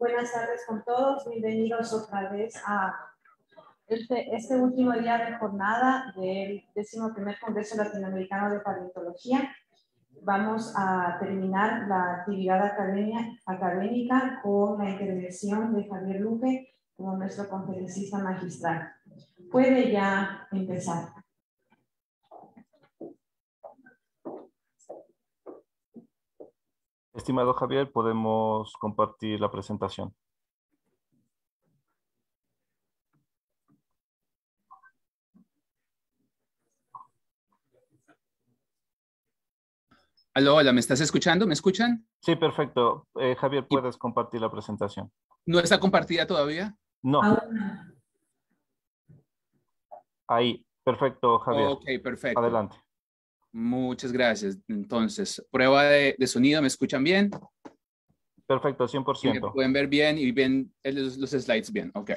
Buenas tardes con todos, bienvenidos otra vez a este, este último día de jornada del 11 Congreso Latinoamericano de Paleontología. Vamos a terminar la actividad académica con la intervención de Javier Luque como nuestro conferencista magistral. Puede ya empezar. Estimado Javier, podemos compartir la presentación. Aló, hola, ¿me estás escuchando? ¿Me escuchan? Sí, perfecto. Eh, Javier, puedes compartir la presentación. ¿No está compartida todavía? No. Ah, Ahí, perfecto, Javier. Ok, perfecto. Adelante. Muchas gracias. Entonces, prueba de, sonido, ¿me escuchan bien? Perfecto, 100%. Pueden ver bien y bien los, slides bien. Ok.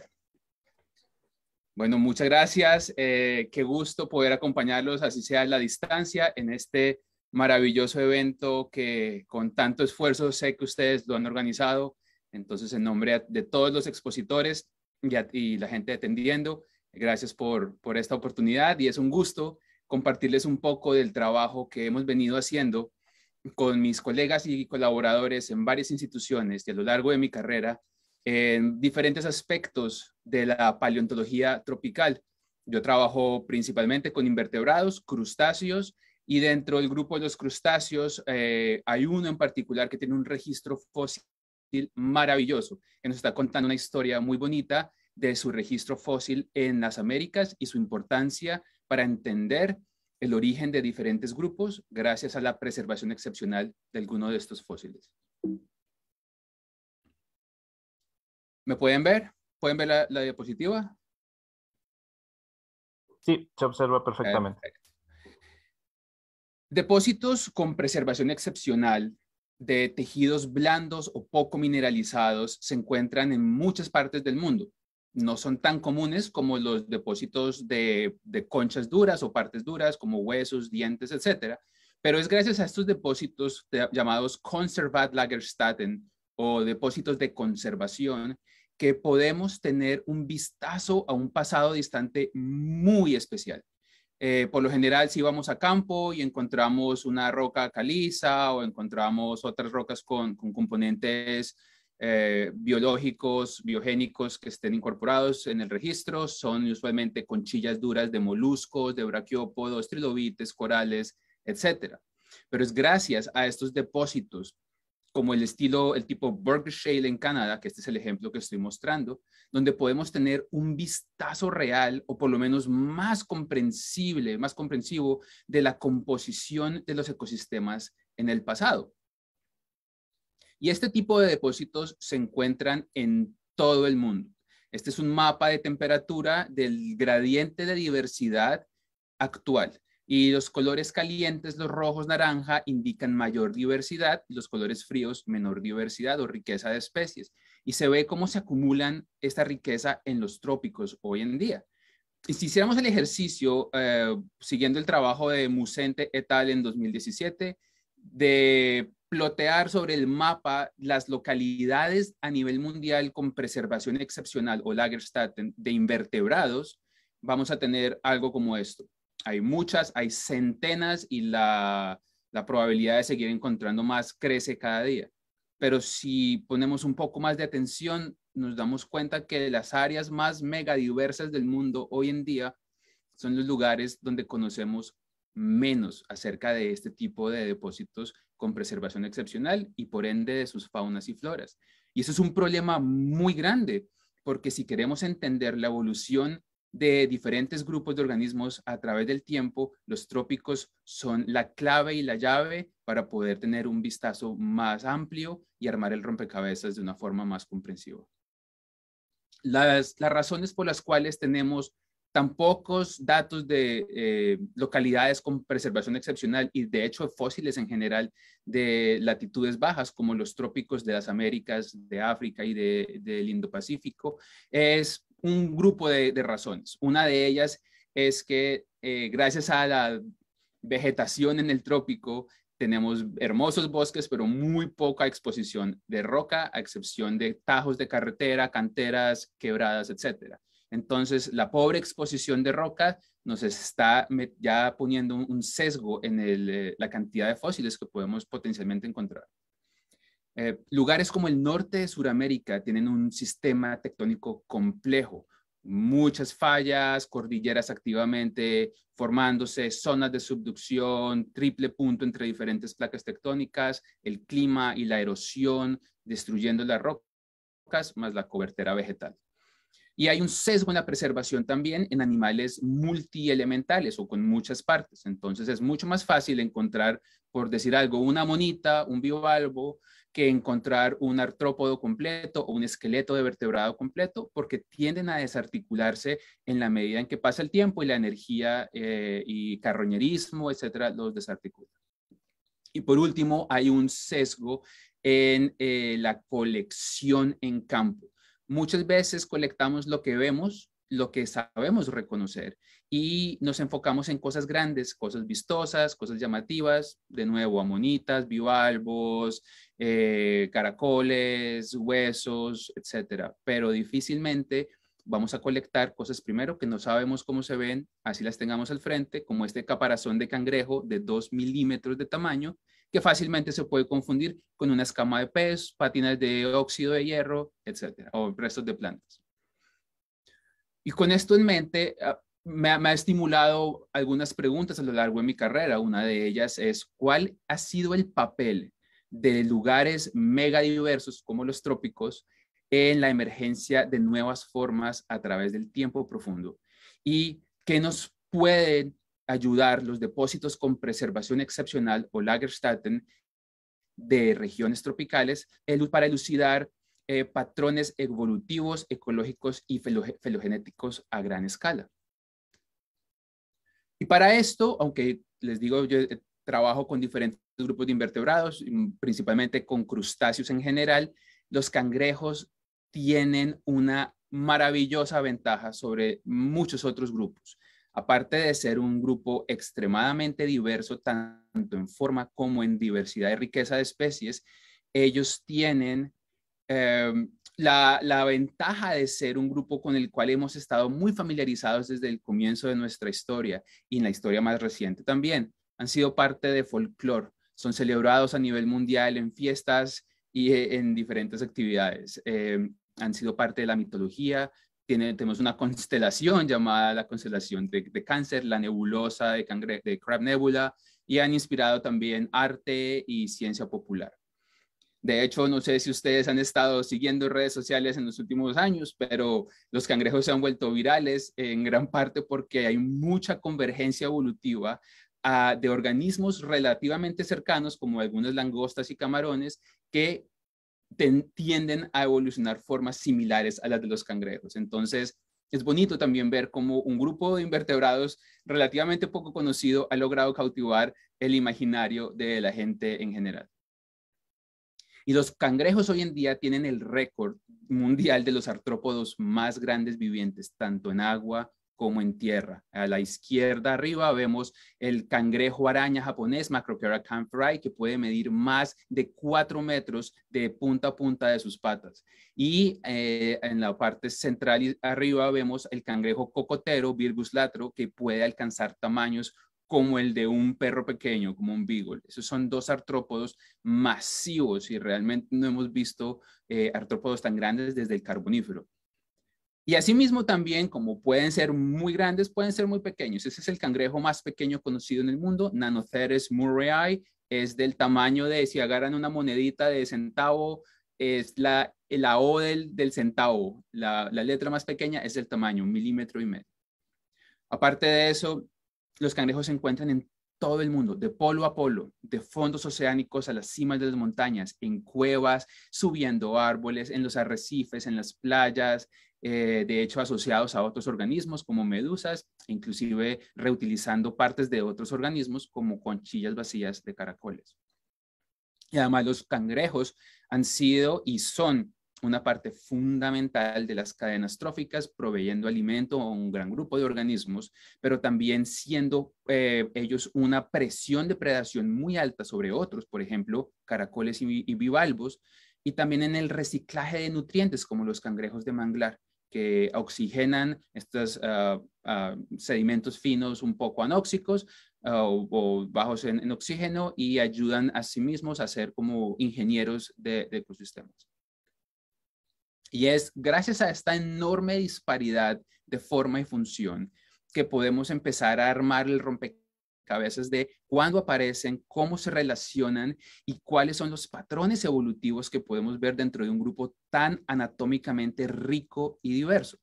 Bueno, muchas gracias. Eh, qué gusto poder acompañarlos, así sea a la distancia, en este maravilloso evento que con tanto esfuerzo sé que ustedes lo han organizado. Entonces, en nombre de todos los expositores y, y la gente atendiendo, gracias por, por esta oportunidad y es un gusto compartirles un poco del trabajo que hemos venido haciendo con mis colegas y colaboradores en varias instituciones y a lo largo de mi carrera en diferentes aspectos de la paleontología tropical. Yo trabajo principalmente con invertebrados, crustáceos y dentro del grupo de los crustáceos eh, hay uno en particular que tiene un registro fósil maravilloso, que nos está contando una historia muy bonita de su registro fósil en las Américas y su importancia para entender el origen de diferentes grupos gracias a la preservación excepcional de alguno de estos fósiles. ¿Me pueden ver? ¿Pueden ver la, diapositiva? Sí, se observa perfectamente. Depósitos con preservación excepcional de tejidos blandos o poco mineralizados se encuentran en muchas partes del mundo no son tan comunes como los depósitos de, conchas duras o partes duras como huesos, dientes, etcétera. Pero es gracias a estos depósitos llamados Conservat o depósitos de conservación que podemos tener un vistazo a un pasado distante muy especial. Eh, por lo general, si vamos a campo y encontramos una roca caliza o encontramos otras rocas con componentes eh, biológicos, biogénicos que estén incorporados en el registro son usualmente conchillas duras de moluscos, de braquiópodos, trilobites, corales, etc. Pero es gracias a estos depósitos, como el estilo, el tipo Burger Shale en Canadá, que este es el ejemplo que estoy mostrando, donde podemos tener un vistazo real o por lo menos más comprensible, más comprensivo de la composición de los ecosistemas en el pasado. Y este tipo de depósitos se encuentran en todo el mundo. Este es un mapa de temperatura del gradiente de diversidad actual. Y los colores calientes, los rojos, naranja, indican mayor diversidad los colores fríos menor diversidad o riqueza de especies. Y se ve cómo se acumulan esta riqueza en los trópicos hoy en día. Y si hiciéramos el ejercicio eh, siguiendo el trabajo de Musente et al en 2017, de plotear sobre el mapa las localidades a nivel mundial con preservación excepcional o Lagerstätten de invertebrados, vamos a tener algo como esto. Hay muchas, hay centenas y la, la probabilidad de seguir encontrando más crece cada día. Pero si ponemos un poco más de atención, nos damos cuenta que las áreas más megadiversas del mundo hoy en día son los lugares donde conocemos menos acerca de este tipo de depósitos con preservación excepcional y por ende de sus faunas y floras. Y eso es un problema muy grande, porque si queremos entender la evolución de diferentes grupos de organismos a través del tiempo, los trópicos son la clave y la llave para poder tener un vistazo más amplio y armar el rompecabezas de una forma más comprensiva. Las, las razones por las cuales tenemos Tampoco pocos datos de eh, localidades con preservación excepcional y de hecho fósiles en general de latitudes bajas como los trópicos de las Américas, de África y del Indo-Pacífico, es un grupo de, razones. Una de ellas es que eh, gracias a la vegetación en el trópico tenemos hermosos bosques, pero muy poca exposición de roca, a excepción de tajos de carretera, canteras, quebradas, etcétera. Entonces, la pobre exposición de rocas nos está ya poniendo un sesgo en eh, la cantidad de fósiles que podemos potencialmente encontrar. Eh, lugares como el norte de Sudamérica tienen un sistema tectónico complejo, muchas fallas, cordilleras activamente formándose, zonas de subducción, triple punto entre diferentes placas tectónicas, el clima y la erosión destruyendo las rocas más la cobertera vegetal. Y hay un sesgo en la preservación también en animales multielementales o con muchas partes. Entonces es mucho más fácil encontrar, por decir algo, una monita, un bivalvo, que encontrar un artrópodo completo o un esqueleto de vertebrado completo, porque tienden a desarticularse en la medida en que pasa el tiempo y la energía eh, y carroñerismo, etcétera, los desarticula. Y por último, hay un sesgo en eh, la colección en campo. Muchas veces colectamos lo que vemos, lo que sabemos reconocer y nos enfocamos en cosas grandes, cosas vistosas, cosas llamativas, de nuevo, amonitas, bivalvos, eh, caracoles, huesos, etcétera. Pero difícilmente vamos a colectar cosas primero que no sabemos cómo se ven, así las tengamos al frente, como este caparazón de cangrejo de dos milímetros de tamaño, que fácilmente se puede confundir con una escama de pez, patinas de óxido de hierro, etcétera, o restos de plantas. Y con esto en mente, ah, me ha, estimulado algunas preguntas a lo largo de mi carrera. Una de ellas es, ¿cuál ha sido el papel de lugares megadiversos como los trópicos en la emergencia de nuevas formas a través del tiempo profundo? ¿Y qué nos pueden ayudar los depósitos con preservación excepcional o Lagerstätten de regiones tropicales para elucidar eh, patrones evolutivos, ecológicos y filogenéticos a gran escala. Y para esto, aunque les digo, yo eh, trabajo con diferentes grupos de invertebrados, mm, principalmente con crustáceos en general, los cangrejos tienen una maravillosa ventaja sobre muchos otros grupos. Aparte de ser un grupo extremadamente diverso, tanto en forma como en diversidad y riqueza de especies, ellos tienen em, la, ventaja de ser un grupo con el cual hemos estado muy familiarizados desde el comienzo de nuestra historia y en la historia más reciente también. Han sido parte de folclore, son celebrados a nivel mundial en fiestas y eh, en diferentes actividades. Em, han sido parte de la mitología, tenemos una constelación llamada la constelación de, cáncer, la nebulosa de, de Crab Nebula, y han inspirado también arte y ciencia popular. De hecho, no sé si ustedes han estado siguiendo redes sociales en los últimos años, pero los cangrejos se han vuelto virales en gran parte porque hay mucha convergencia evolutiva ah, de organismos relativamente cercanos, como algunas langostas y camarones, que tienden a evolucionar formas similares a las de los cangrejos. Entonces, es bonito también ver cómo un grupo de invertebrados relativamente poco conocido ha logrado cautivar el imaginario de la gente en general. Y los cangrejos hoy en día tienen el récord mundial de los artrópodos más grandes vivientes, tanto en agua como en tierra. A la izquierda arriba vemos el cangrejo araña japonés, Macrocheira campfry, que puede medir más de 4 metros de punta a punta de sus patas. Y eh, en la parte central y arriba vemos el cangrejo cocotero, Virgus latro, que puede alcanzar tamaños como el de un perro pequeño, como un beagle. Esos son dos artrópodos masivos y realmente no hemos visto eh, artrópodos tan grandes desde el carbonífero. Y asimismo también, como pueden ser muy grandes, pueden ser muy pequeños. Ese es el cangrejo más pequeño conocido en el mundo, Nanotheres murrayi es del tamaño de, si agarran una monedita de centavo, es la, la O del, del centavo, la, letra más pequeña es del tamaño, un milímetro y medio. Aparte de eso, los cangrejos se encuentran en todo el mundo, de polo a polo, de fondos oceánicos a las cimas de las montañas, en cuevas, subiendo árboles, en los arrecifes, en las playas, eh, de hecho asociados a otros organismos como medusas, inclusive reutilizando partes de otros organismos como conchillas vacías de caracoles. Y además los cangrejos han sido y son una parte fundamental de las cadenas tróficas, proveyendo alimento a un gran grupo de organismos, pero también siendo eh, ellos una presión de predación muy alta sobre otros, por ejemplo, caracoles y bivalvos, y también en el reciclaje de nutrientes como los cangrejos de manglar que oxigenan estos ah, ah, sedimentos finos un poco anóxicos ah, o, bajos en, oxígeno y ayudan a sí mismos a ser como ingenieros de, de ecosistemas. Y es gracias a esta enorme disparidad de forma y función que podemos empezar a armar el rompecabezas cabezas de cuándo aparecen, cómo se relacionan y cuáles son los patrones evolutivos que podemos ver dentro de un grupo tan anatómicamente rico y diverso.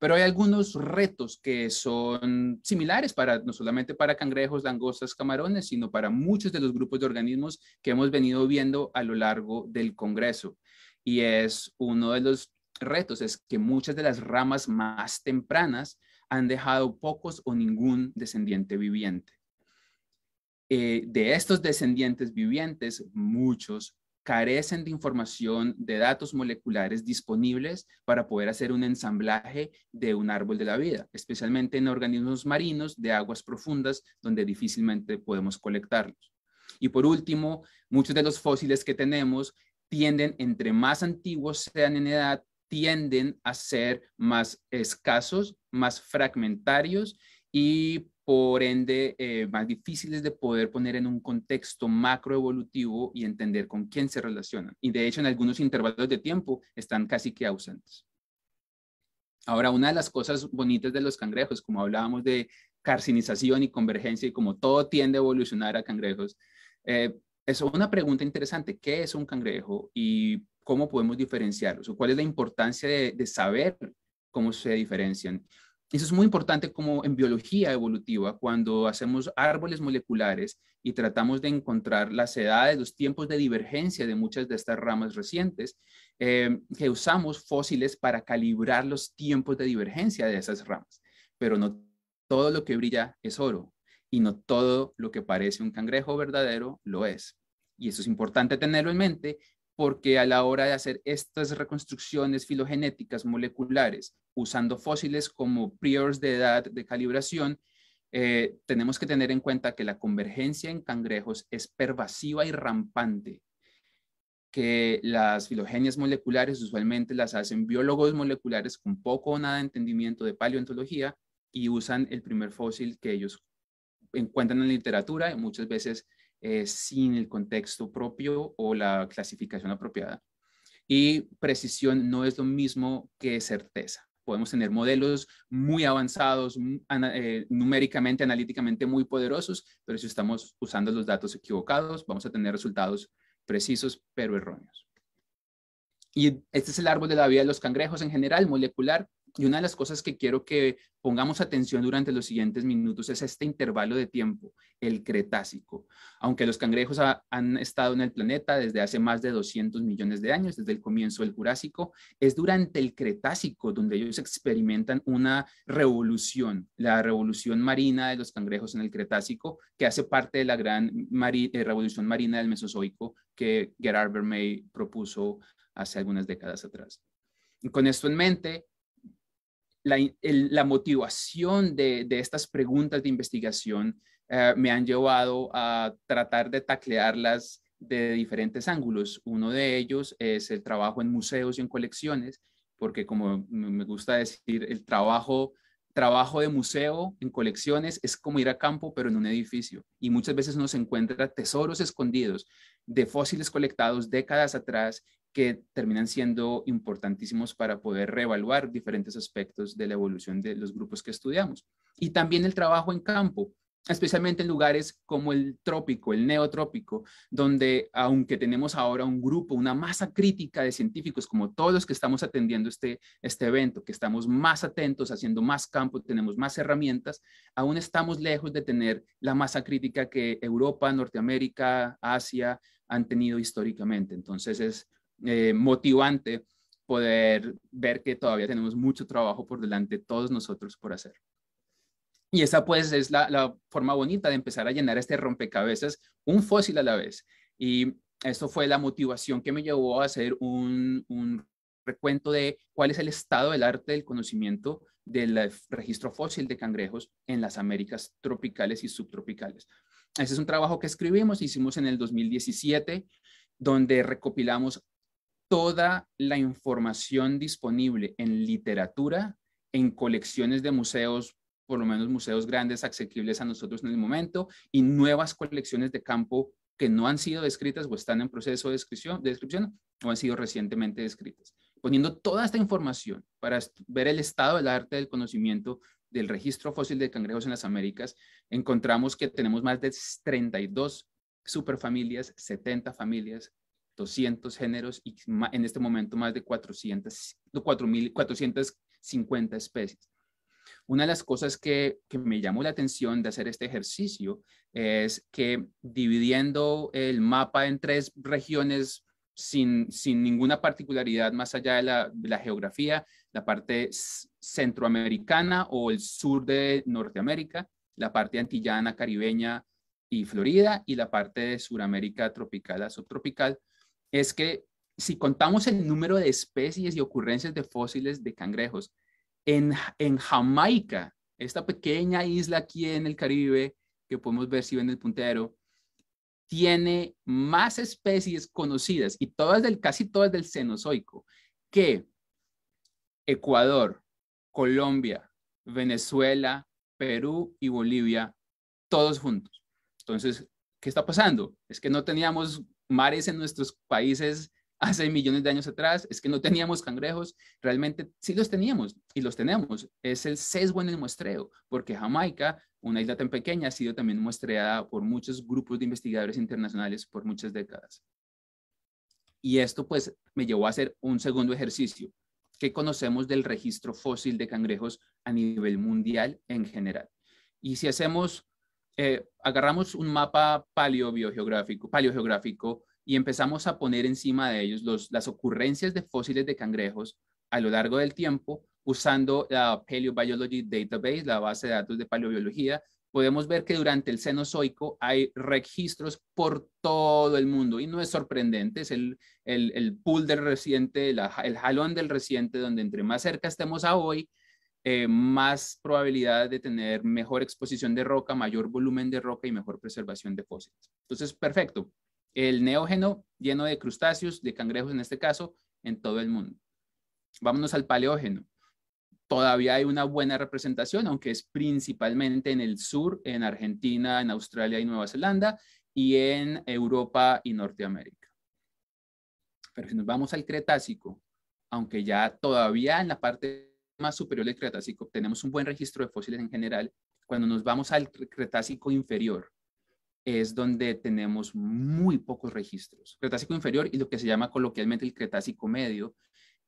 Pero hay algunos retos que son similares para no solamente para cangrejos, langostas, camarones, sino para muchos de los grupos de organismos que hemos venido viendo a lo largo del Congreso. Y es uno de los retos es que muchas de las ramas más tempranas han dejado pocos o ningún descendiente viviente. Eh, de estos descendientes vivientes, muchos carecen de información de datos moleculares disponibles para poder hacer un ensamblaje de un árbol de la vida, especialmente en organismos marinos de aguas profundas donde difícilmente podemos colectarlos. Y por último, muchos de los fósiles que tenemos tienden, entre más antiguos sean en edad, tienden a ser más escasos, más fragmentarios y por ende eh, más difíciles de poder poner en un contexto macroevolutivo y entender con quién se relacionan. Y de hecho en algunos intervalos de tiempo están casi que ausentes. Ahora, una de las cosas bonitas de los cangrejos, como hablábamos de carcinización y convergencia y como todo tiende a evolucionar a cangrejos, eh, es una pregunta interesante, ¿qué es un cangrejo y cómo podemos diferenciarlos o cuál es la importancia de, saber cómo se diferencian. Eso es muy importante como en biología evolutiva, cuando hacemos árboles moleculares y tratamos de encontrar las edades, los tiempos de divergencia de muchas de estas ramas recientes, eh, que usamos fósiles para calibrar los tiempos de divergencia de esas ramas. Pero no todo lo que brilla es oro y no todo lo que parece un cangrejo verdadero lo es. Y eso es importante tenerlo en mente porque a la hora de hacer estas reconstrucciones filogenéticas moleculares usando fósiles como priors de edad de calibración, eh, tenemos que tener en cuenta que la convergencia en cangrejos es pervasiva y rampante, que las filogenias moleculares usualmente las hacen biólogos moleculares con poco o nada de entendimiento de paleontología y usan el primer fósil que ellos encuentran en la literatura y muchas veces eh, sin el contexto propio o la clasificación apropiada. Y precisión no es lo mismo que certeza. Podemos tener modelos muy avanzados, eh, numéricamente, analíticamente muy poderosos, pero si estamos usando los datos equivocados, vamos a tener resultados precisos, pero erróneos. Y este es el árbol de la vida de los cangrejos en general, molecular, y una de las cosas que quiero que pongamos atención durante los siguientes minutos es este intervalo de tiempo, el Cretácico. Aunque los cangrejos han estado en el planeta desde hace más de 200 millones de años, desde el comienzo del Jurásico, es durante el Cretácico donde ellos experimentan una revolución, la revolución marina de los cangrejos en el Cretácico, que hace parte de la gran eh, revolución marina del Mesozoico que Gerard Vermeer propuso hace algunas décadas atrás. Y con esto en mente, la, motivación de, estas preguntas de investigación eh, me han llevado a tratar de taclearlas de diferentes ángulos. Uno de ellos es el trabajo en museos y en colecciones, porque como me gusta decir, el trabajo, trabajo de museo en colecciones es como ir a campo, pero en un edificio. Y muchas veces uno se encuentra tesoros escondidos de fósiles colectados décadas atrás que terminan siendo importantísimos para poder reevaluar diferentes aspectos de la evolución de los grupos que estudiamos. Y también el trabajo en campo, especialmente en lugares como el trópico, el neotrópico, donde aunque tenemos ahora un grupo, una masa crítica de científicos, como todos los que estamos atendiendo este, este evento, que estamos más atentos, haciendo más campo, tenemos más herramientas, aún estamos lejos de tener la masa crítica que Europa, Norteamérica, Asia han tenido históricamente. Entonces es eh, motivante poder ver que todavía tenemos mucho trabajo por delante todos nosotros por hacer. Y esa pues es la, forma bonita de empezar a llenar este rompecabezas, un fósil a la vez. Y esto fue la motivación que me llevó a hacer un, un recuento de cuál es el estado del arte del conocimiento del registro fósil de cangrejos en las Américas tropicales y subtropicales. Ese es un trabajo que escribimos, hicimos en el 2017, donde recopilamos toda la información disponible en literatura, en colecciones de museos, por lo menos museos grandes accesibles a nosotros en el momento, y nuevas colecciones de campo que no han sido descritas o están en proceso de descripción, de descripción o han sido recientemente descritas. Poniendo toda esta información para ver el estado del arte del conocimiento del registro fósil de cangrejos en las Américas, encontramos que tenemos más de 32 superfamilias, 70 familias, 200 géneros y en este momento más de 400, 450 especies. Una de las cosas que, me llamó la atención de hacer este ejercicio es que dividiendo el mapa en tres regiones sin, ninguna particularidad más allá de la, geografía, la parte centroamericana o el sur de Norteamérica, la parte antillana, caribeña y Florida y la parte de Suramérica tropical a subtropical, es que si contamos el número de especies y ocurrencias de fósiles de cangrejos, en, en Jamaica, esta pequeña isla aquí en el Caribe, que podemos ver si ven el puntero, tiene más especies conocidas y todas del, casi todas del Cenozoico que Ecuador, Colombia, Venezuela, Perú y Bolivia, todos juntos. Entonces, ¿qué está pasando? Es que no teníamos mares en nuestros países hace millones de años atrás, es que no teníamos cangrejos, realmente sí los teníamos y los tenemos. Es el sesgo en el muestreo, porque Jamaica, una isla tan pequeña, ha sido también muestreada por muchos grupos de investigadores internacionales por muchas décadas. Y esto pues me llevó a hacer un segundo ejercicio. que conocemos del registro fósil de cangrejos a nivel mundial en general? Y si hacemos eh, agarramos un mapa paleogeográfico y empezamos a poner encima de ellos las ocurrencias de fósiles de cangrejos a lo largo del tiempo usando la Paleobiology Database, la base de datos de paleobiología, podemos ver que durante el Cenozoico hay registros por todo el mundo y no es sorprendente, es el, el, pool del reciente, el jalón del reciente, donde entre más cerca estemos a hoy, eh, más probabilidad de tener mejor exposición de roca, mayor volumen de roca y mejor preservación de fósiles. Entonces, perfecto. El neógeno lleno de crustáceos, de cangrejos en este caso, en todo el mundo. Vámonos al paleógeno. Todavía hay una buena representación, aunque es principalmente en el sur, en Argentina, en Australia y Nueva Zelanda, y en Europa y Norteamérica. Pero si nos vamos al Cretácico, aunque ya todavía en la parte más superior del Cretácico tenemos un buen registro de fósiles en general. Cuando nos vamos al Cretácico inferior, es donde tenemos muy pocos registros. Cretácico inferior y lo que se llama coloquialmente el Cretácico medio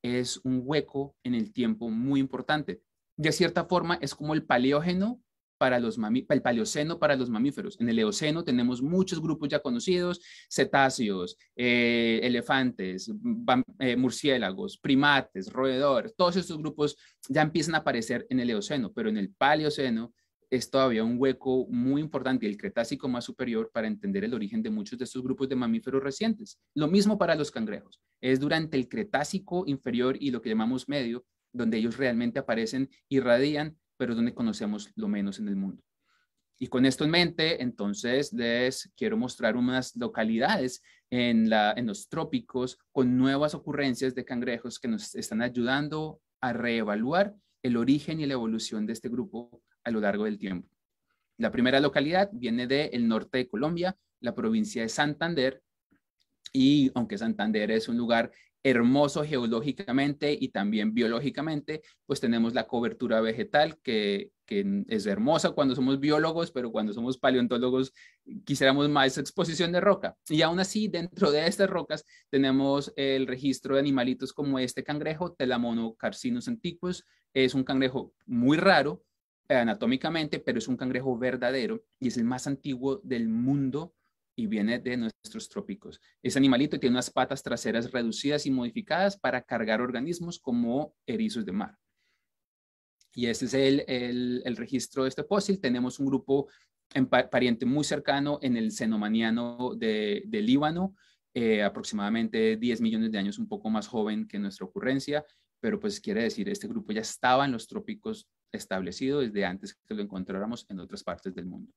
es un hueco en el tiempo muy importante. De cierta forma, es como el paleógeno para los mamíferos, el paleoceno para los mamíferos. En el eoceno tenemos muchos grupos ya conocidos, cetáceos, eh, elefantes, eh, murciélagos, primates, roedores, todos estos grupos ya empiezan a aparecer en el eoceno, pero en el paleoceno es todavía un hueco muy importante, el Cretácico más superior, para entender el origen de muchos de estos grupos de mamíferos recientes. Lo mismo para los cangrejos. Es durante el Cretácico inferior y lo que llamamos medio, donde ellos realmente aparecen y radian pero es donde conocemos lo menos en el mundo. Y con esto en mente, entonces les quiero mostrar unas localidades en, los trópicos con nuevas ocurrencias de cangrejos que nos están ayudando a reevaluar el origen y la evolución de este grupo a lo largo del tiempo. La primera localidad viene del norte de Colombia, la provincia de Santander, y aunque Santander es un lugar hermoso geológicamente y también biológicamente, pues tenemos la cobertura vegetal que, es hermosa cuando somos biólogos, pero cuando somos paleontólogos quisiéramos más exposición de roca. Y aún así, dentro de estas rocas tenemos el registro de animalitos como este cangrejo, Telamonocarcinus antiquus, es un cangrejo muy raro eh, anatómicamente, pero es un cangrejo verdadero y es el más antiguo del mundo y viene de nuestros trópicos. Ese animalito tiene unas patas traseras reducidas y modificadas para cargar organismos como erizos de mar. Y este es el, el, registro de este fósil. Tenemos un grupo en pariente muy cercano en el cenomaniano de, de Líbano, eh, aproximadamente 10 millones de años, un poco más joven que nuestra ocurrencia, pero pues quiere decir, este grupo ya estaba en los trópicos establecido desde antes que lo encontráramos en otras partes del mundo.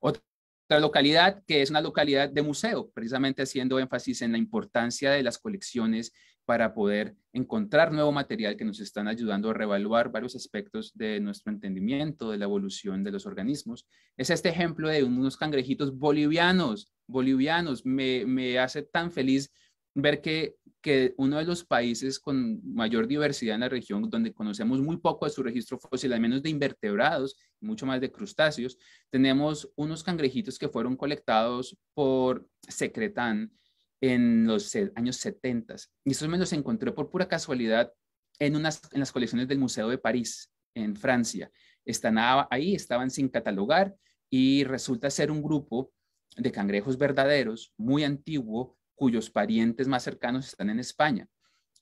Otra otra localidad que es una localidad de museo, precisamente haciendo énfasis en la importancia de las colecciones para poder encontrar nuevo material que nos están ayudando a reevaluar varios aspectos de nuestro entendimiento de la evolución de los organismos. Es este ejemplo de unos cangrejitos bolivianos, bolivianos, me, me hace tan feliz ver que, uno de los países con mayor diversidad en la región, donde conocemos muy poco de su registro fósil, al menos de invertebrados, mucho más de crustáceos, tenemos unos cangrejitos que fueron colectados por Secretan en los años 70. Y esos me los encontré por pura casualidad en, unas, en las colecciones del Museo de París, en Francia. Están ahí, estaban sin catalogar y resulta ser un grupo de cangrejos verdaderos, muy antiguo, cuyos parientes más cercanos están en España.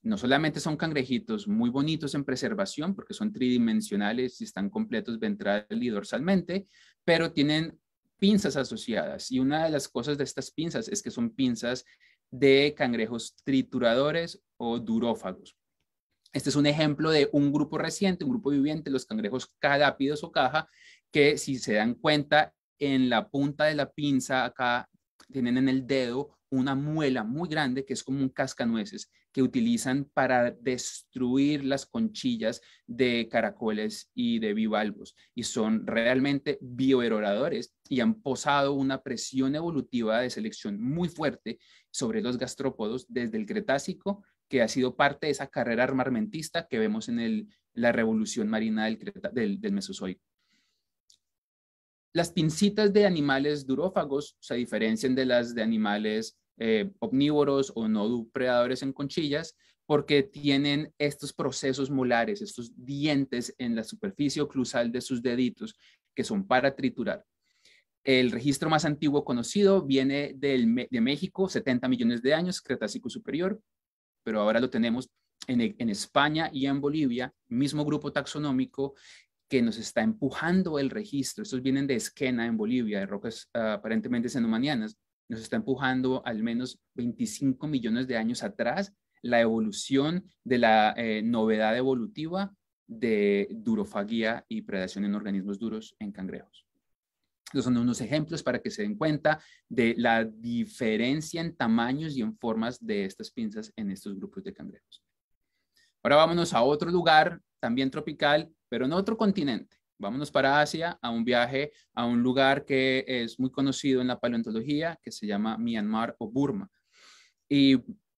No solamente son cangrejitos muy bonitos en preservación, porque son tridimensionales y están completos ventral y dorsalmente, pero tienen pinzas asociadas. Y una de las cosas de estas pinzas es que son pinzas de cangrejos trituradores o durófagos. Este es un ejemplo de un grupo reciente, un grupo viviente, los cangrejos cadápidos o caja, que si se dan cuenta, en la punta de la pinza acá tienen en el dedo una muela muy grande que es como un cascanueces que utilizan para destruir las conchillas de caracoles y de bivalvos y son realmente bioeroradores y han posado una presión evolutiva de selección muy fuerte sobre los gastrópodos desde el Cretácico que ha sido parte de esa carrera armamentista que vemos en la revolución marina del, del Mesozoico. Las pincitas de animales durófagos se diferencian de las de animales eh, omnívoros o no depredadores en conchillas porque tienen estos procesos molares, estos dientes en la superficie oclusal de sus deditos que son para triturar. El registro más antiguo conocido viene del, de México, 70 millones de años, Cretácico Superior, pero ahora lo tenemos en, España y en Bolivia, mismo grupo taxonómico, que nos está empujando el registro. Estos vienen de Esquena en Bolivia, de rocas ah, aparentemente senomanianas. Nos está empujando al menos 25 millones de años atrás la evolución de la eh, novedad evolutiva de durofagía y predación en organismos duros en cangrejos. Estos son unos ejemplos para que se den cuenta de la diferencia en tamaños y en formas de estas pinzas en estos grupos de cangrejos. Ahora vámonos a otro lugar, también tropical, pero en otro continente. Vámonos para Asia a un viaje a un lugar que es muy conocido en la paleontología, que se llama Myanmar o Burma. Y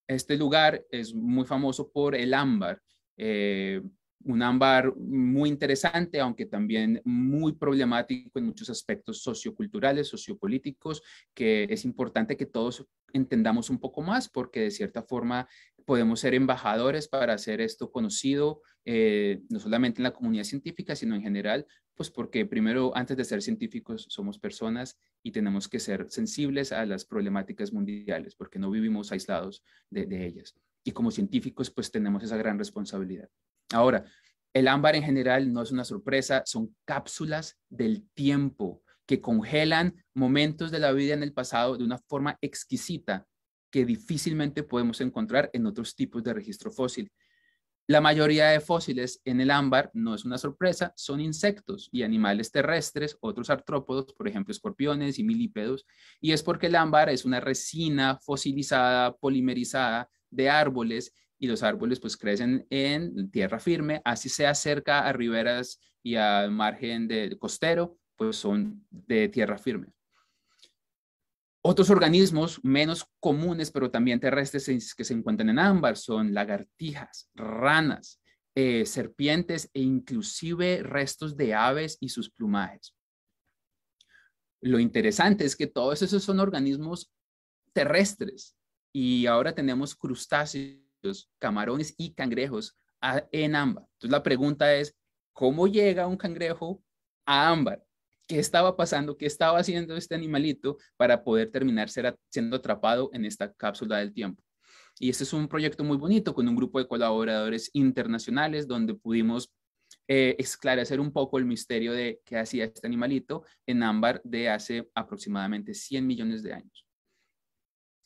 este lugar es muy famoso por el ámbar, eh, un ámbar muy interesante, aunque también muy problemático en muchos aspectos socioculturales, sociopolíticos, que es importante que todos entendamos un poco más, porque de cierta forma podemos ser embajadores para hacer esto conocido eh, no solamente en la comunidad científica, sino en general, pues porque primero, antes de ser científicos, somos personas y tenemos que ser sensibles a las problemáticas mundiales, porque no vivimos aislados de ellas. Y como científicos, pues tenemos esa gran responsabilidad. Ahora, el ámbar en general no es una sorpresa, son cápsulas del tiempo que congelan momentos de la vida en el pasado de una forma exquisita que difícilmente podemos encontrar en otros tipos de registro fósil. La mayoría de fósiles en el ámbar, no es una sorpresa, son insectos y animales terrestres, otros artrópodos, por ejemplo, escorpiones y milípedos, y es porque el ámbar es una resina fosilizada, polimerizada de árboles, y los árboles pues crecen en tierra firme, así sea cerca a riberas y al margen del costero, pues son de tierra firme. Otros organismos menos comunes, pero también terrestres, que se encuentran en ámbar son lagartijas, ranas, eh, serpientes e inclusive restos de aves y sus plumajes. Lo interesante es que todos esos son organismos terrestres y ahora tenemos crustáceos, camarones y cangrejos ah, en ámbar. Entonces la pregunta es, ¿cómo llega un cangrejo a ámbar? qué estaba pasando, qué estaba haciendo este animalito para poder terminar siendo atrapado en esta cápsula del tiempo. Y este es un proyecto muy bonito con un grupo de colaboradores internacionales donde pudimos eh, esclarecer un poco el misterio de qué hacía este animalito en ámbar de hace aproximadamente 100 millones de años.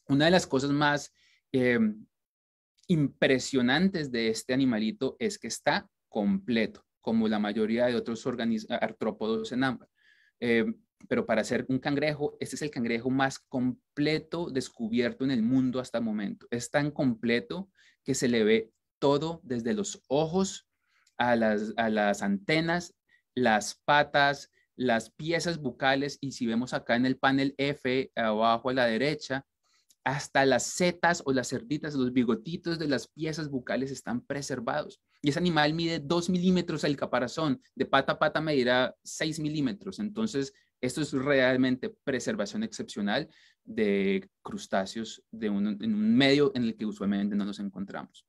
Una de las cosas más em, impresionantes de este animalito es que está completo como la mayoría de otros artrópodos en ámbar. Eh, pero para hacer un cangrejo, este es el cangrejo más completo descubierto en el mundo hasta el momento. Es tan completo que se le ve todo desde los ojos a las, a las antenas, las patas, las piezas bucales y si vemos acá en el panel F abajo a la derecha, hasta las setas o las cerditas, los bigotitos de las piezas bucales están preservados. Y ese animal mide 2 milímetros el caparazón, de pata a pata medirá 6 milímetros. Entonces, esto es realmente preservación excepcional de crustáceos de en un medio en el que usualmente no nos encontramos.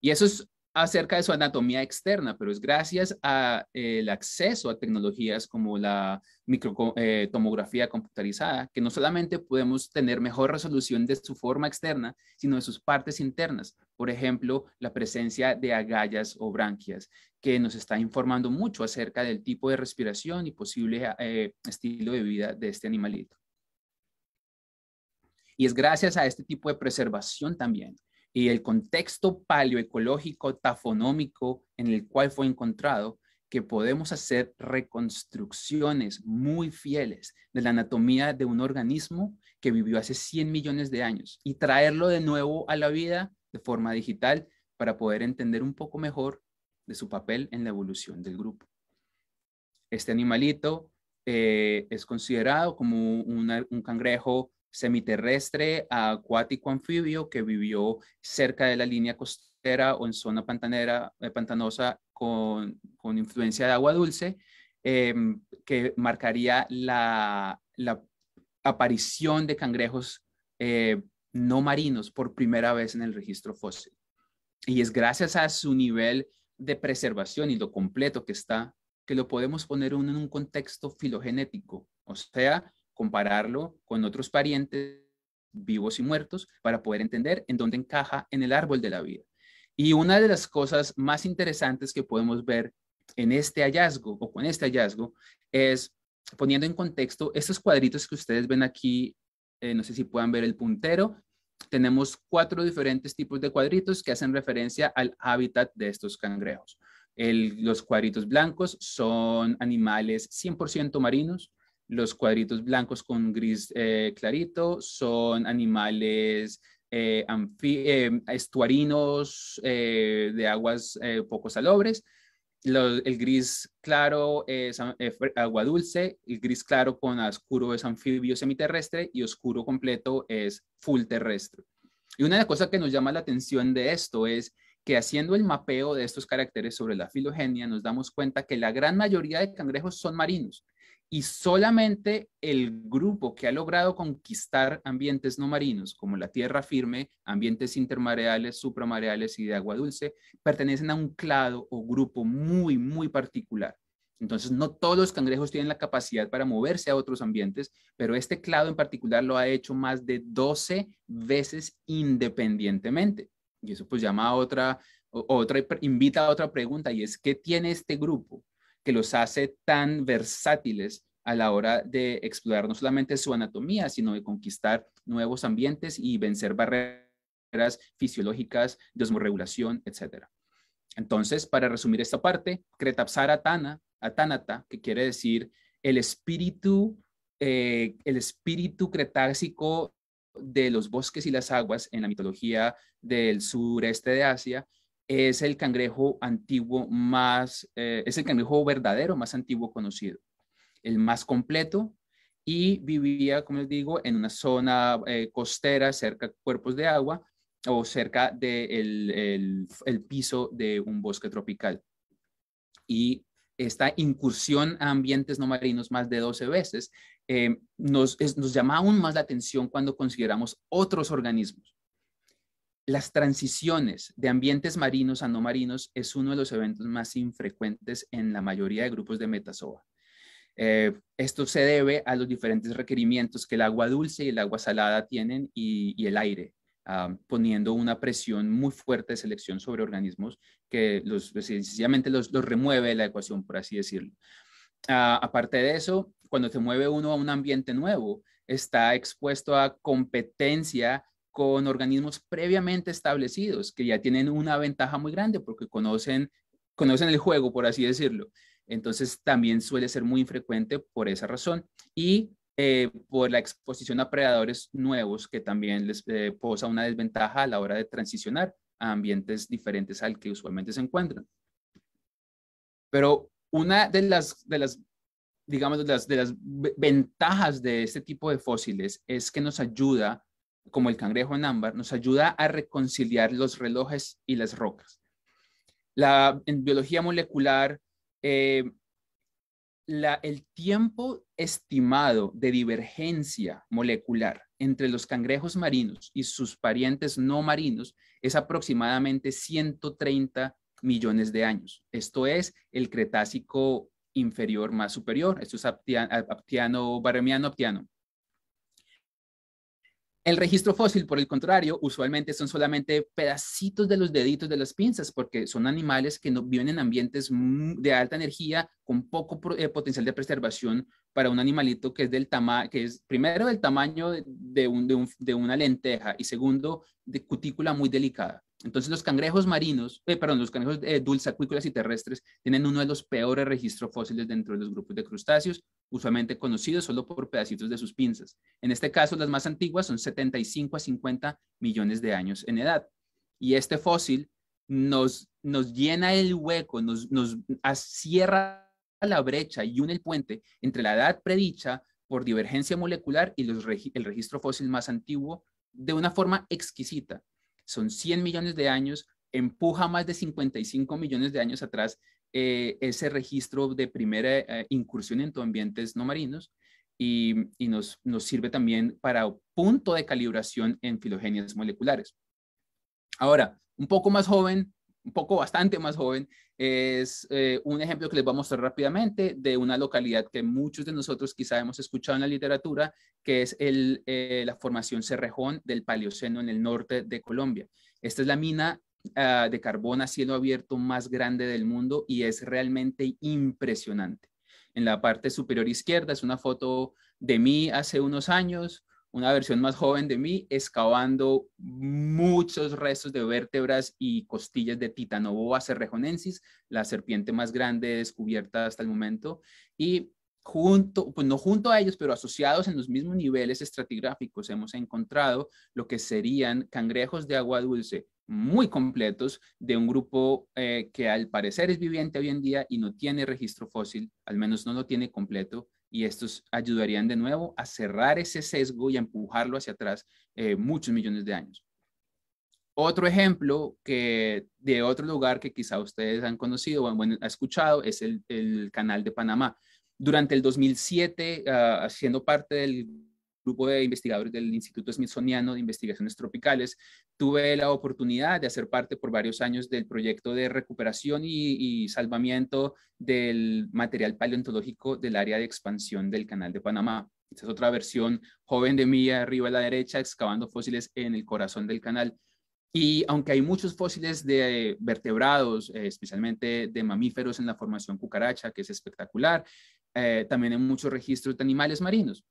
Y eso es acerca de su anatomía externa, pero es gracias al eh, acceso a tecnologías como la microtomografía eh, tomografía computarizada que no solamente podemos tener mejor resolución de su forma externa, sino de sus partes internas. Por ejemplo, la presencia de agallas o branquias, que nos está informando mucho acerca del tipo de respiración y posible eh, estilo de vida de este animalito. Y es gracias a este tipo de preservación también y el contexto paleoecológico tafonómico en el cual fue encontrado, que podemos hacer reconstrucciones muy fieles de la anatomía de un organismo que vivió hace 100 millones de años y traerlo de nuevo a la vida de forma digital para poder entender un poco mejor de su papel en la evolución del grupo. Este animalito eh, es considerado como un cangrejo semiterrestre acuático anfibio que vivió cerca de la línea costera o en zona pantanera, eh, pantanosa con, influencia de agua dulce, em, que marcaría la, aparición de cangrejos eh, no marinos por primera vez en el registro fósil. Y es gracias a su nivel de preservación y lo completo que está, que lo podemos poner en un contexto filogenético, o sea, compararlo con otros parientes vivos y muertos para poder entender en dónde encaja en el árbol de la vida. Y una de las cosas más interesantes que podemos ver en este hallazgo o con este hallazgo es poniendo en contexto estos cuadritos que ustedes ven aquí, eh, no sé si puedan ver el puntero, tenemos cuatro diferentes tipos de cuadritos que hacen referencia al hábitat de estos cangrejos. los cuadritos blancos son animales 100% marinos, los cuadritos blancos con gris eh, clarito son animales eh, eh, estuarinos de aguas poco salobres. el gris claro es agua dulce, el gris claro con oscuro es anfibio semiterrestre y oscuro completo es full terrestre. Y una de las cosas que nos llama la atención de esto es que haciendo el mapeo de estos caracteres sobre la filogenia nos damos cuenta que la gran mayoría de cangrejos son marinos y solamente el grupo que ha logrado conquistar ambientes no marinos, como la tierra firme, ambientes intermareales, supramareales y de agua dulce, pertenecen a un clado o grupo muy, muy particular. Entonces, no todos los cangrejos tienen la capacidad para moverse a otros ambientes, pero este clado en particular lo ha hecho más de 12 veces independientemente. Y eso pues llama a otra, otra, invita a otra pregunta y es, ¿qué tiene este grupo? que los hace tan versátiles a la hora de explorar no solamente su anatomía, sino de conquistar nuevos ambientes y vencer barreras fisiológicas, desmorregulación, etc. Entonces, para resumir esta parte, Kretapsara Tana, Atanata, que quiere decir el espíritu, eh, el espíritu cretácico de los bosques y las aguas en la mitología del sureste de Asia, es el cangrejo antiguo más, eh, es el cangrejo verdadero más antiguo conocido, el más completo y vivía, como les digo, en una zona eh, costera cerca de cuerpos de agua o cerca del piso de un bosque tropical. Y esta incursión a ambientes no marinos más de 12 veces eh, nos, nos llama aún más la atención cuando consideramos otros organismos las transiciones de ambientes marinos a no marinos es uno de los eventos más infrecuentes en la mayoría de grupos de metazoa. Eh, esto se debe a los diferentes requerimientos que el agua dulce y el agua salada tienen y, el aire, ah, poniendo una presión muy fuerte de selección sobre organismos que los, pues, sencillamente los, los remueve la ecuación, por así decirlo. Ah, aparte de eso, cuando se mueve uno a un ambiente nuevo, está expuesto a competencia con organismos previamente establecidos que ya tienen una ventaja muy grande porque conocen, conocen el juego, por así decirlo. Entonces también suele ser muy infrecuente por esa razón y eh, por la exposición a predadores nuevos que también les eh, posa una desventaja a la hora de transicionar a ambientes diferentes al que usualmente se encuentran. Pero una de las, las digamos, de las ventajas de este tipo de fósiles es que nos ayuda como el cangrejo en ámbar, nos ayuda a reconciliar los relojes y las rocas. La, en biología molecular, eh, el tiempo estimado de divergencia molecular entre los cangrejos marinos y sus parientes no marinos es aproximadamente 130 millones de años. Esto es el Cretácico inferior más superior. Esto es aptiano, barremiano, aptiano. El registro fósil, por el contrario, usualmente son solamente pedacitos de los deditos de las pinzas, porque son animales que no, viven en ambientes de alta energía, con poco eh, potencial de preservación para un animalito que es del tamaño, que es primero del tamaño de, una lenteja y segundo de cutícula muy delicada. Entonces los cangrejos marinos, eh, perdón, los cangrejos eh, dulce, acuícolas y terrestres tienen uno de los peores registros fósiles dentro de los grupos de crustáceos, usualmente conocidos solo por pedacitos de sus pinzas. En este caso, las más antiguas son 75 a 50 millones de años en edad. Y este fósil nos, nos llena el hueco, nos, nos cierra la brecha y une el puente entre la edad predicha por divergencia molecular y el registro fósil más antiguo de una forma exquisita. Son 100 millones de años empuja más de 55 millones de años atrás eh, ese registro de primera eh, incursión en ambientes no marinos y, nos, nos, sirve también para punto de calibración en filogenias moleculares. Ahora, un poco más joven, un poco bastante más joven, es eh, un ejemplo que les voy a mostrar rápidamente de una localidad que muchos de nosotros quizá hemos escuchado en la literatura, que es el, la formación Cerrejón del Paleoceno en el norte de Colombia. Esta es la mina Ah, de carbón a cielo abierto más grande del mundo y es realmente impresionante. En la parte superior izquierda es una foto de mí hace unos años, una versión más joven de mí, excavando muchos restos de vértebras y costillas de Titanoboa cerrejonensis, la serpiente más grande descubierta hasta el momento, y junto, pues no junto a ellos, pero asociados en los mismos niveles estratigráficos, hemos encontrado lo que serían cangrejos de agua dulce, muy completos de un grupo eh, que al parecer es viviente hoy en día y no tiene registro fósil, al menos no lo tiene completo, y estos ayudarían de nuevo a cerrar ese sesgo y a empujarlo hacia atrás eh, muchos millones de años. Otro ejemplo que de otro lugar que quizá ustedes han conocido o han escuchado es el, Canal de Panamá. Durante el 2007, ah, siendo parte del grupo de investigadores del Instituto Smithsoniano de Investigaciones Tropicales, tuve la oportunidad de hacer parte por varios años del proyecto de recuperación y, salvamiento del material paleontológico del área de expansión del Canal de Panamá. Esta es otra versión joven de mí arriba a la derecha, excavando fósiles en el corazón del canal. Y aunque hay muchos fósiles de vertebrados, eh, especialmente de mamíferos en la formación cucaracha, que es espectacular, eh, también hay muchos registros de animales marinos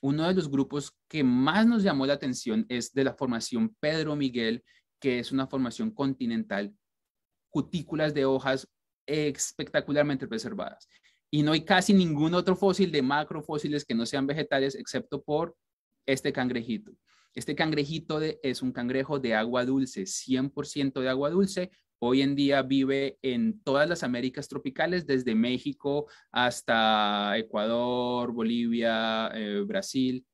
uno de los grupos que más nos llamó la atención es de la formación Pedro Miguel, que es una formación continental, cutículas de hojas espectacularmente preservadas. Y no hay casi ningún otro fósil de macrofósiles que no sean vegetales, excepto por este cangrejito. Este cangrejito es un cangrejo de agua dulce, 100% de agua dulce, hoy en día vive en todas las Américas tropicales, desde México hasta Ecuador, Bolivia, eh, Brasil.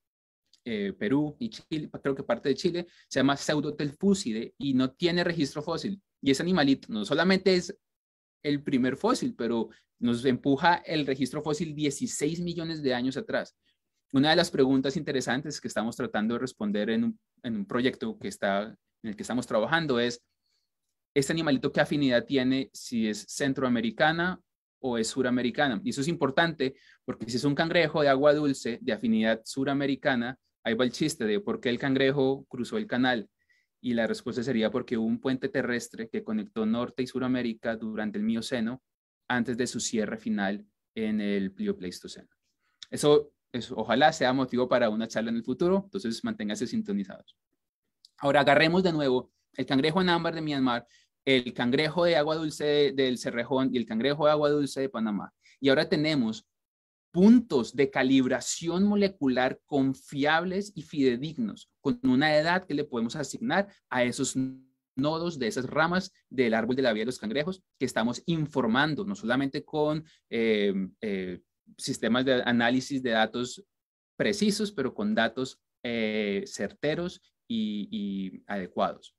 Eh, Perú y Chile, creo que parte de Chile, se llama Pseudotelfuside y no tiene registro fósil. Y ese animalito no solamente es el primer fósil, pero nos empuja el registro fósil 16 millones de años atrás. Una de las preguntas interesantes que estamos tratando de responder en un, proyecto que está, en el que estamos trabajando es, este animalito qué afinidad tiene si es centroamericana o es suramericana. Y eso es importante porque si es un cangrejo de agua dulce de afinidad suramericana, ahí va el chiste de por qué el cangrejo cruzó el canal. Y la respuesta sería porque hubo un puente terrestre que conectó Norte y Suramérica durante el Mioceno antes de su cierre final en el Pleistoceno. Eso, eso ojalá sea motivo para una charla en el futuro, entonces manténgase sintonizados. Ahora agarremos de nuevo el cangrejo en ámbar de Myanmar, el cangrejo de agua dulce del Cerrejón y el cangrejo de agua dulce de Panamá. Y ahora tenemos puntos de calibración molecular confiables y fidedignos, con una edad que le podemos asignar a esos nodos de esas ramas del árbol de la vida de los cangrejos que estamos informando, no solamente con eh, eh, sistemas de análisis de datos precisos, pero con datos eh, certeros y adecuados.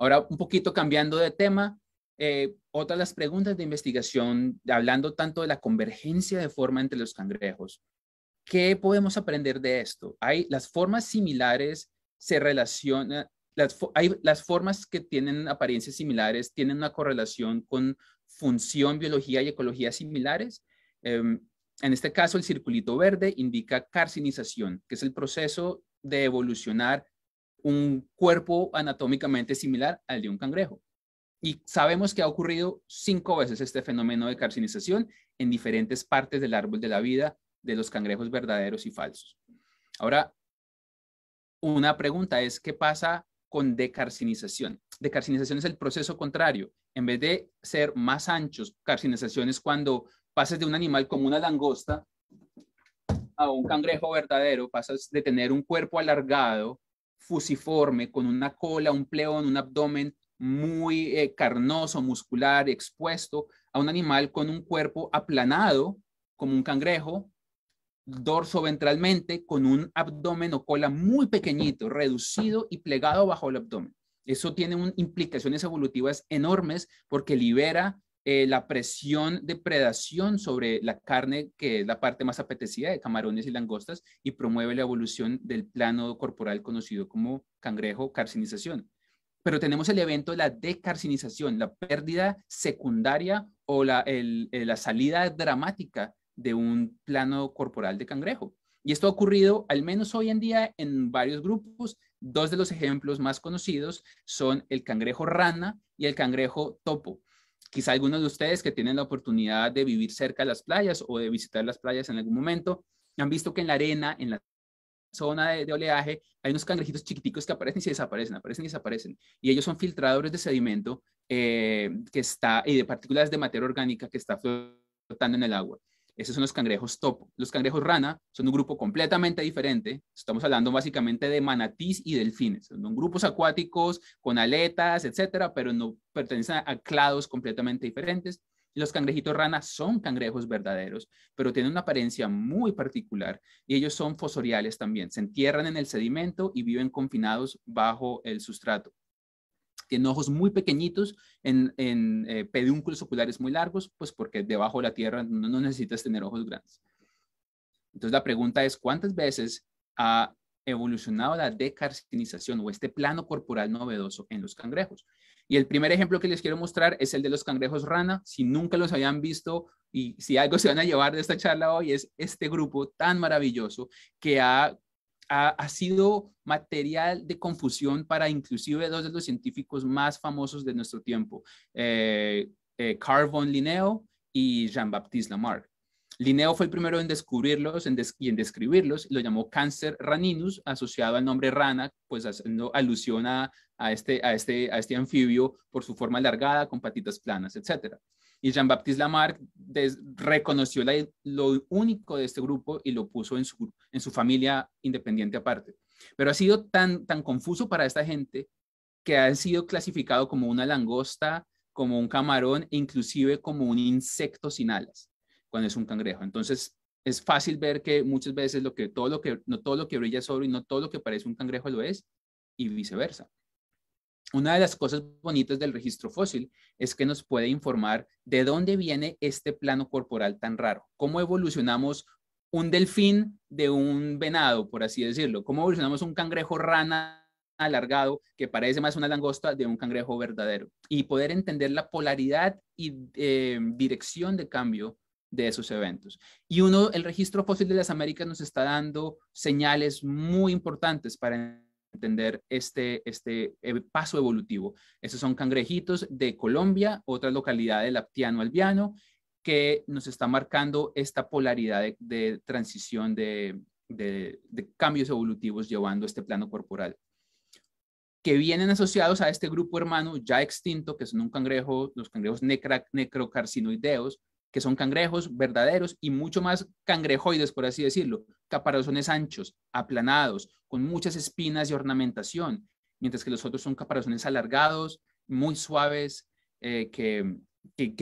Ahora, un poquito cambiando de tema, eh, otras las preguntas de investigación, hablando tanto de la convergencia de forma entre los cangrejos, ¿qué podemos aprender de esto? Hay las formas similares se relacionan, las, hay, las formas que tienen apariencias similares tienen una correlación con función, biología y ecología similares. Em, en este caso, el circulito verde indica carcinización, que es el proceso de evolucionar un cuerpo anatómicamente similar al de un cangrejo. Y sabemos que ha ocurrido cinco veces este fenómeno de carcinización en diferentes partes del árbol de la vida de los cangrejos verdaderos y falsos. Ahora, una pregunta es, ¿qué pasa con decarcinización? Decarcinización es el proceso contrario. En vez de ser más anchos, carcinización es cuando pasas de un animal como una langosta a un cangrejo verdadero, pasas de tener un cuerpo alargado fusiforme, con una cola, un pleón, un abdomen muy eh, carnoso, muscular, expuesto, a un animal con un cuerpo aplanado, como un cangrejo, dorso ventralmente, con un abdomen o cola muy pequeñito, reducido y plegado bajo el abdomen. Eso tiene implicaciones evolutivas enormes porque libera eh, la presión de predación sobre la carne, que es la parte más apetecida de camarones y langostas, y promueve la evolución del plano corporal conocido como cangrejo carcinización. Pero tenemos el evento de la decarcinización, la pérdida secundaria o la eh, salida dramática de un plano corporal de cangrejo. Y esto ha ocurrido, al menos hoy en día, en varios grupos. Dos de los ejemplos más conocidos son el cangrejo rana y el cangrejo topo quizá algunos de ustedes que tienen la oportunidad de vivir cerca de las playas o de visitar las playas en algún momento, han visto que en la arena, en la zona de, oleaje, hay unos cangrejitos chiquiticos que aparecen y se desaparecen, aparecen y desaparecen. Y ellos son filtradores de sedimento eh, que está, y de partículas de materia orgánica que está flotando en el agua. Esos son los cangrejos topo. Los cangrejos rana son un grupo completamente diferente. Estamos hablando básicamente de manatís y delfines. Son grupos acuáticos con aletas, etcétera, pero no pertenecen a clados completamente diferentes. Los cangrejitos rana son cangrejos verdaderos, pero tienen una apariencia muy particular y ellos son fosoriales también. Se entierran en el sedimento y viven confinados bajo el sustrato tiene ojos muy pequeñitos en, eh, pedúnculos oculares muy largos, pues porque debajo de la Tierra no, no, necesitas tener ojos grandes. Entonces la pregunta es, ¿cuántas veces ha evolucionado la decarcinización o este plano corporal novedoso en los cangrejos? Y el primer ejemplo que les quiero mostrar es el de los cangrejos rana. Si nunca los habían visto y si algo se van a llevar de esta charla hoy es este grupo tan maravilloso que ha ha, sido material de confusión para inclusive dos de los científicos más famosos de nuestro tiempo, eh, eh Carl von Linneo y Jean-Baptiste Lamarck. Linneo fue el primero en descubrirlos y en describirlos, lo llamó cáncer raninus, asociado al nombre rana, pues haciendo alusión este, a, este, a este anfibio por su forma alargada, con patitas planas, etcétera. Y Jean-Baptiste Lamarck reconoció lo único de este grupo y lo puso en su, en su familia independiente aparte. Pero ha sido tan, tan confuso para esta gente que ha sido clasificado como una langosta, como un camarón, inclusive como un insecto sin alas, cuando es un cangrejo. Entonces, es fácil ver que muchas veces lo que, todo, lo que, no todo lo que brilla es oro y no todo lo que parece un cangrejo lo es, y viceversa una de las cosas bonitas del registro fósil es que nos puede informar de dónde viene este plano corporal tan raro, cómo evolucionamos un delfín de un venado, por así decirlo, cómo evolucionamos un cangrejo rana alargado que parece más una langosta de un cangrejo verdadero y poder entender la polaridad y eh, dirección de cambio de esos eventos. Y uno, el registro fósil de las Américas nos está dando señales muy importantes para entender este, este eh, paso evolutivo. Estos son cangrejitos de Colombia, otra localidad del Laptiano Albiano, que nos está marcando esta polaridad de, transición de, cambios evolutivos llevando este plano corporal que vienen asociados a este grupo hermano ya extinto, que son un cangrejo, los cangrejos necrocarcinoideos, que son cangrejos verdaderos y mucho más cangrejoides, por así decirlo, caparazones anchos, aplanados, con muchas espinas y ornamentación, mientras que los otros son caparazones alargados, muy suaves, eh, que,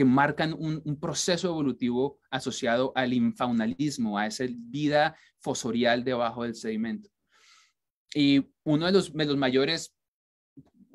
marcan un, proceso evolutivo asociado al infaunalismo, a esa vida fosorial debajo del sedimento. Y uno de los, de los mayores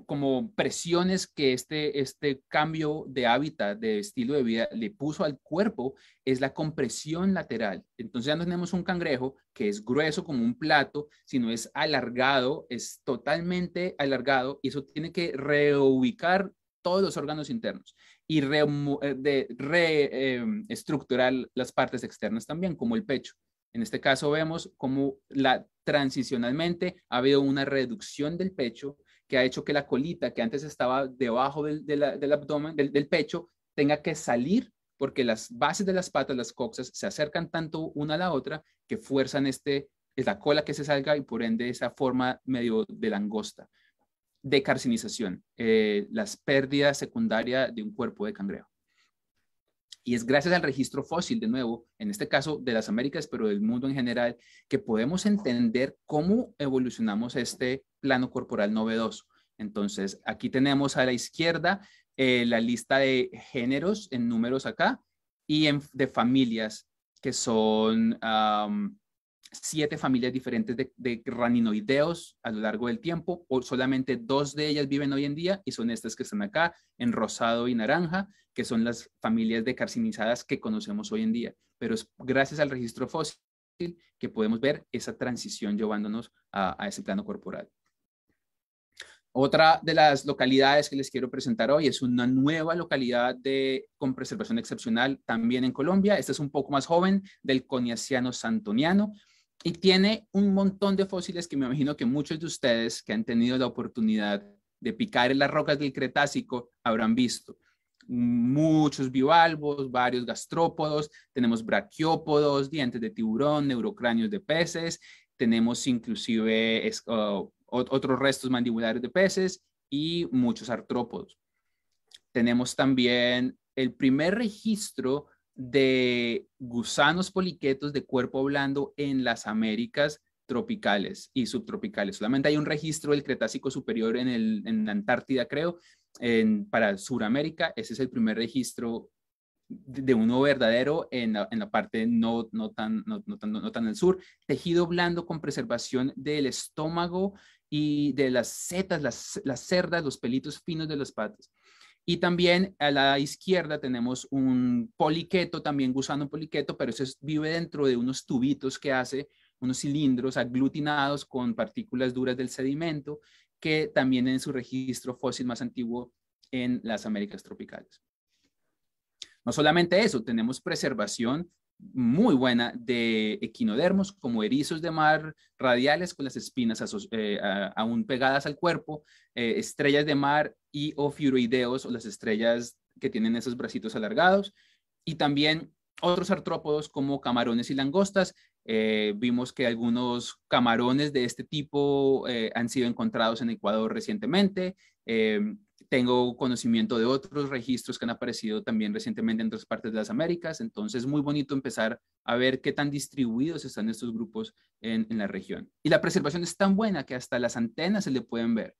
como presiones que este, este cambio de hábitat, de estilo de vida, le puso al cuerpo es la compresión lateral. Entonces ya no tenemos un cangrejo que es grueso como un plato, sino es alargado, es totalmente alargado y eso tiene que reubicar todos los órganos internos y reestructurar eh, em, las partes externas también, como el pecho. En este caso vemos como la, transicionalmente ha habido una reducción del pecho ha hecho que la colita que antes estaba debajo del, abdomen, del, pecho, tenga que salir porque las bases de las patas, las coxas, se acercan tanto una a la otra que fuerzan este, es la cola que se salga y por ende esa forma medio de langosta. de carcinización eh, las pérdidas secundarias de un cuerpo de cangrejo. Y es gracias al registro fósil, de nuevo, en este caso de las Américas, pero del mundo en general, que podemos entender cómo evolucionamos este plano corporal novedoso. Entonces, aquí tenemos a la izquierda eh, la lista de géneros en números acá y de familias que son siete familias diferentes de, de, raninoideos a lo largo del tiempo, o solamente dos de ellas viven hoy en día y son estas que están acá en rosado y naranja, que son las familias de carcinizadas que conocemos hoy en día. Pero es gracias al registro fósil que podemos ver esa transición llevándonos a, ese plano corporal. Otra de las localidades que les quiero presentar hoy es una nueva localidad con preservación excepcional también en Colombia. Esta es un poco más joven, del Coniaciano Santoniano y tiene un montón de fósiles que me imagino que muchos de ustedes que han tenido la oportunidad de picar en las rocas del Cretácico habrán visto. Muchos bivalvos, varios gastrópodos, tenemos braquiópodos, dientes de tiburón, neurocráneos de peces, tenemos inclusive otros restos mandibulares de peces y muchos artrópodos. Tenemos también el primer registro de gusanos poliquetos de cuerpo blando en las Américas tropicales y subtropicales. Solamente hay un registro del Cretácico Superior en, la Antártida, creo, para Sudamérica. Ese es el primer registro de uno verdadero en la, parte no, tan, no, el sur. Tejido blando con preservación del estómago y de las setas, las, las cerdas, los pelitos finos de los patos. Y también a la izquierda tenemos un poliqueto, también gusano poliqueto, pero eso vive dentro de unos tubitos que hace, unos cilindros aglutinados con partículas duras del sedimento, que también en su registro fósil más antiguo en las Américas tropicales. No solamente eso, tenemos preservación muy buena de equinodermos como erizos de mar radiales con las espinas eh, aún pegadas al cuerpo, eh, estrellas de mar y ofiuroideos o las estrellas que tienen esos bracitos alargados y también otros artrópodos como camarones y langostas. Eh, vimos que algunos camarones de este tipo han sido encontrados en Ecuador recientemente tengo conocimiento de otros registros que han aparecido también recientemente en otras partes de las Américas, entonces es muy bonito empezar a ver qué tan distribuidos están estos grupos en, la región. Y la preservación es tan buena que hasta las antenas se le pueden ver.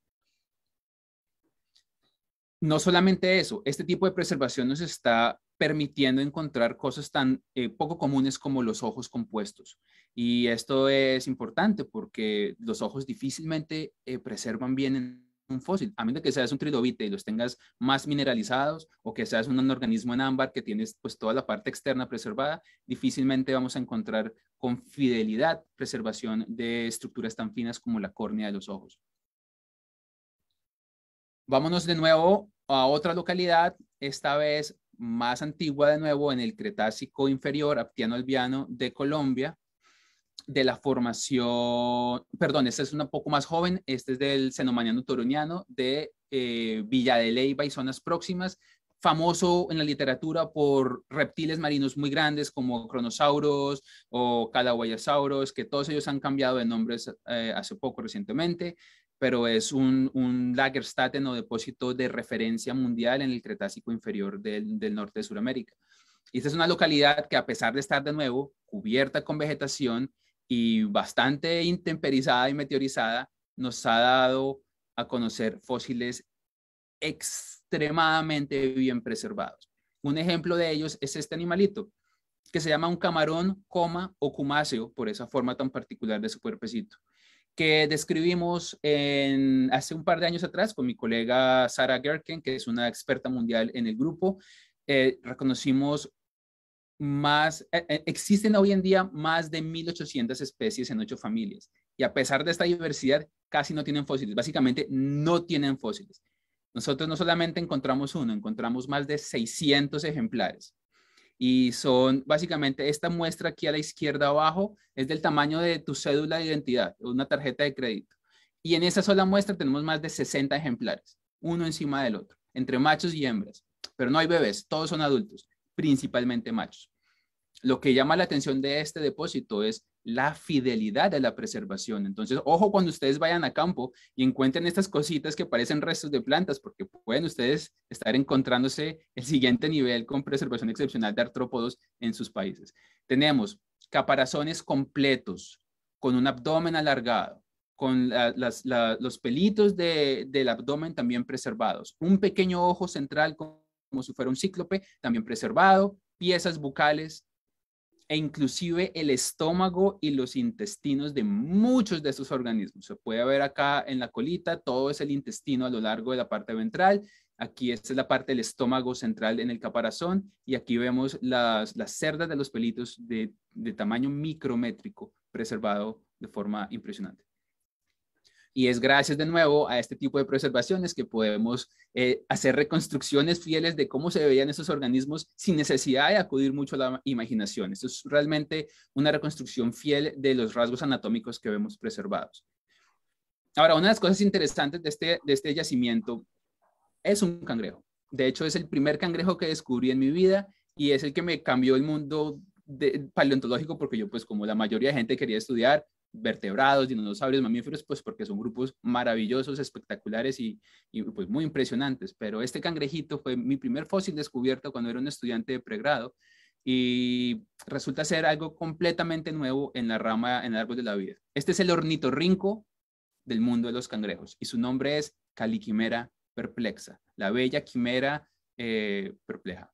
No solamente eso, este tipo de preservación nos está permitiendo encontrar cosas tan eh, poco comunes como los ojos compuestos. Y esto es importante porque los ojos difícilmente eh, preservan bien en un fósil, a menos que seas un trilobite y los tengas más mineralizados o que seas un organismo en ámbar que tienes pues toda la parte externa preservada, difícilmente vamos a encontrar con fidelidad preservación de estructuras tan finas como la córnea de los ojos. Vámonos de nuevo a otra localidad, esta vez más antigua de nuevo en el Cretácico inferior, Aptiano-Albiano de Colombia, de la formación, perdón, esta es una poco más joven, este es del Cenomaniano Toroniano de eh, Villa de Leyva y zonas próximas, famoso en la literatura por reptiles marinos muy grandes como cronosauros o calahuayasauros, que todos ellos han cambiado de nombres eh, hace poco recientemente, pero es un, un lagerstaten o depósito de referencia mundial en el Cretácico inferior del, del norte de Sudamérica. Y esta es una localidad que a pesar de estar de nuevo cubierta con vegetación, y bastante intemperizada y meteorizada, nos ha dado a conocer fósiles extremadamente bien preservados. Un ejemplo de ellos es este animalito, que se llama un camarón, coma o cumáceo, por esa forma tan particular de su cuerpecito, que describimos hace un par de años atrás con mi colega Sara Gerken, que es una experta mundial en el grupo. Eh, reconocimos e, e, existen hoy en día más de 1.800 especies en ocho familias y a pesar de esta diversidad casi no tienen fósiles, básicamente no tienen fósiles. Nosotros no solamente encontramos uno, encontramos más de 600 ejemplares y son básicamente esta muestra aquí a la izquierda abajo es del tamaño de tu cédula de identidad, una tarjeta de crédito. Y en esa sola muestra tenemos más de 60 ejemplares, uno encima del otro, entre machos y hembras. Pero no hay bebés, todos son adultos principalmente machos. Lo que llama la atención de este depósito es la fidelidad de la preservación. Entonces, ojo cuando ustedes vayan a campo y encuentren estas cositas que parecen restos de plantas, porque pueden ustedes estar encontrándose el siguiente nivel con preservación excepcional de artrópodos en sus países. Tenemos caparazones completos, con un abdomen alargado, con los pelitos del abdomen también preservados, un pequeño ojo central con como si fuera un cíclope, también preservado, piezas bucales e inclusive el estómago y los intestinos de muchos de estos organismos. Se puede ver acá en la colita, todo es el intestino a lo largo de la parte ventral. Aquí esta es la parte del estómago central en el caparazón y aquí vemos las, cerdas de los pelitos de tamaño micrométrico preservado de forma impresionante. Y es gracias de nuevo a este tipo de preservaciones que podemos eh, hacer reconstrucciones fieles de cómo se veían esos organismos sin necesidad de acudir mucho a la imaginación. Esto es realmente una reconstrucción fiel de los rasgos anatómicos que vemos preservados. Ahora, una de las cosas interesantes de este, este yacimiento es un cangrejo. De hecho, es el primer cangrejo que descubrí en mi vida y es el que me cambió el mundo paleontológico porque yo, pues como la mayoría de gente quería estudiar vertebrados, dinosaurios, mamíferos, pues porque son grupos maravillosos, espectaculares y, pues muy impresionantes. Pero este cangrejito fue mi primer fósil descubierto cuando era un estudiante de pregrado y resulta ser algo completamente nuevo en la rama, en el árbol de la vida. Este es el ornitorrinco del mundo de los cangrejos y su nombre es Caliquimera perplexa, la bella quimera eh, perpleja.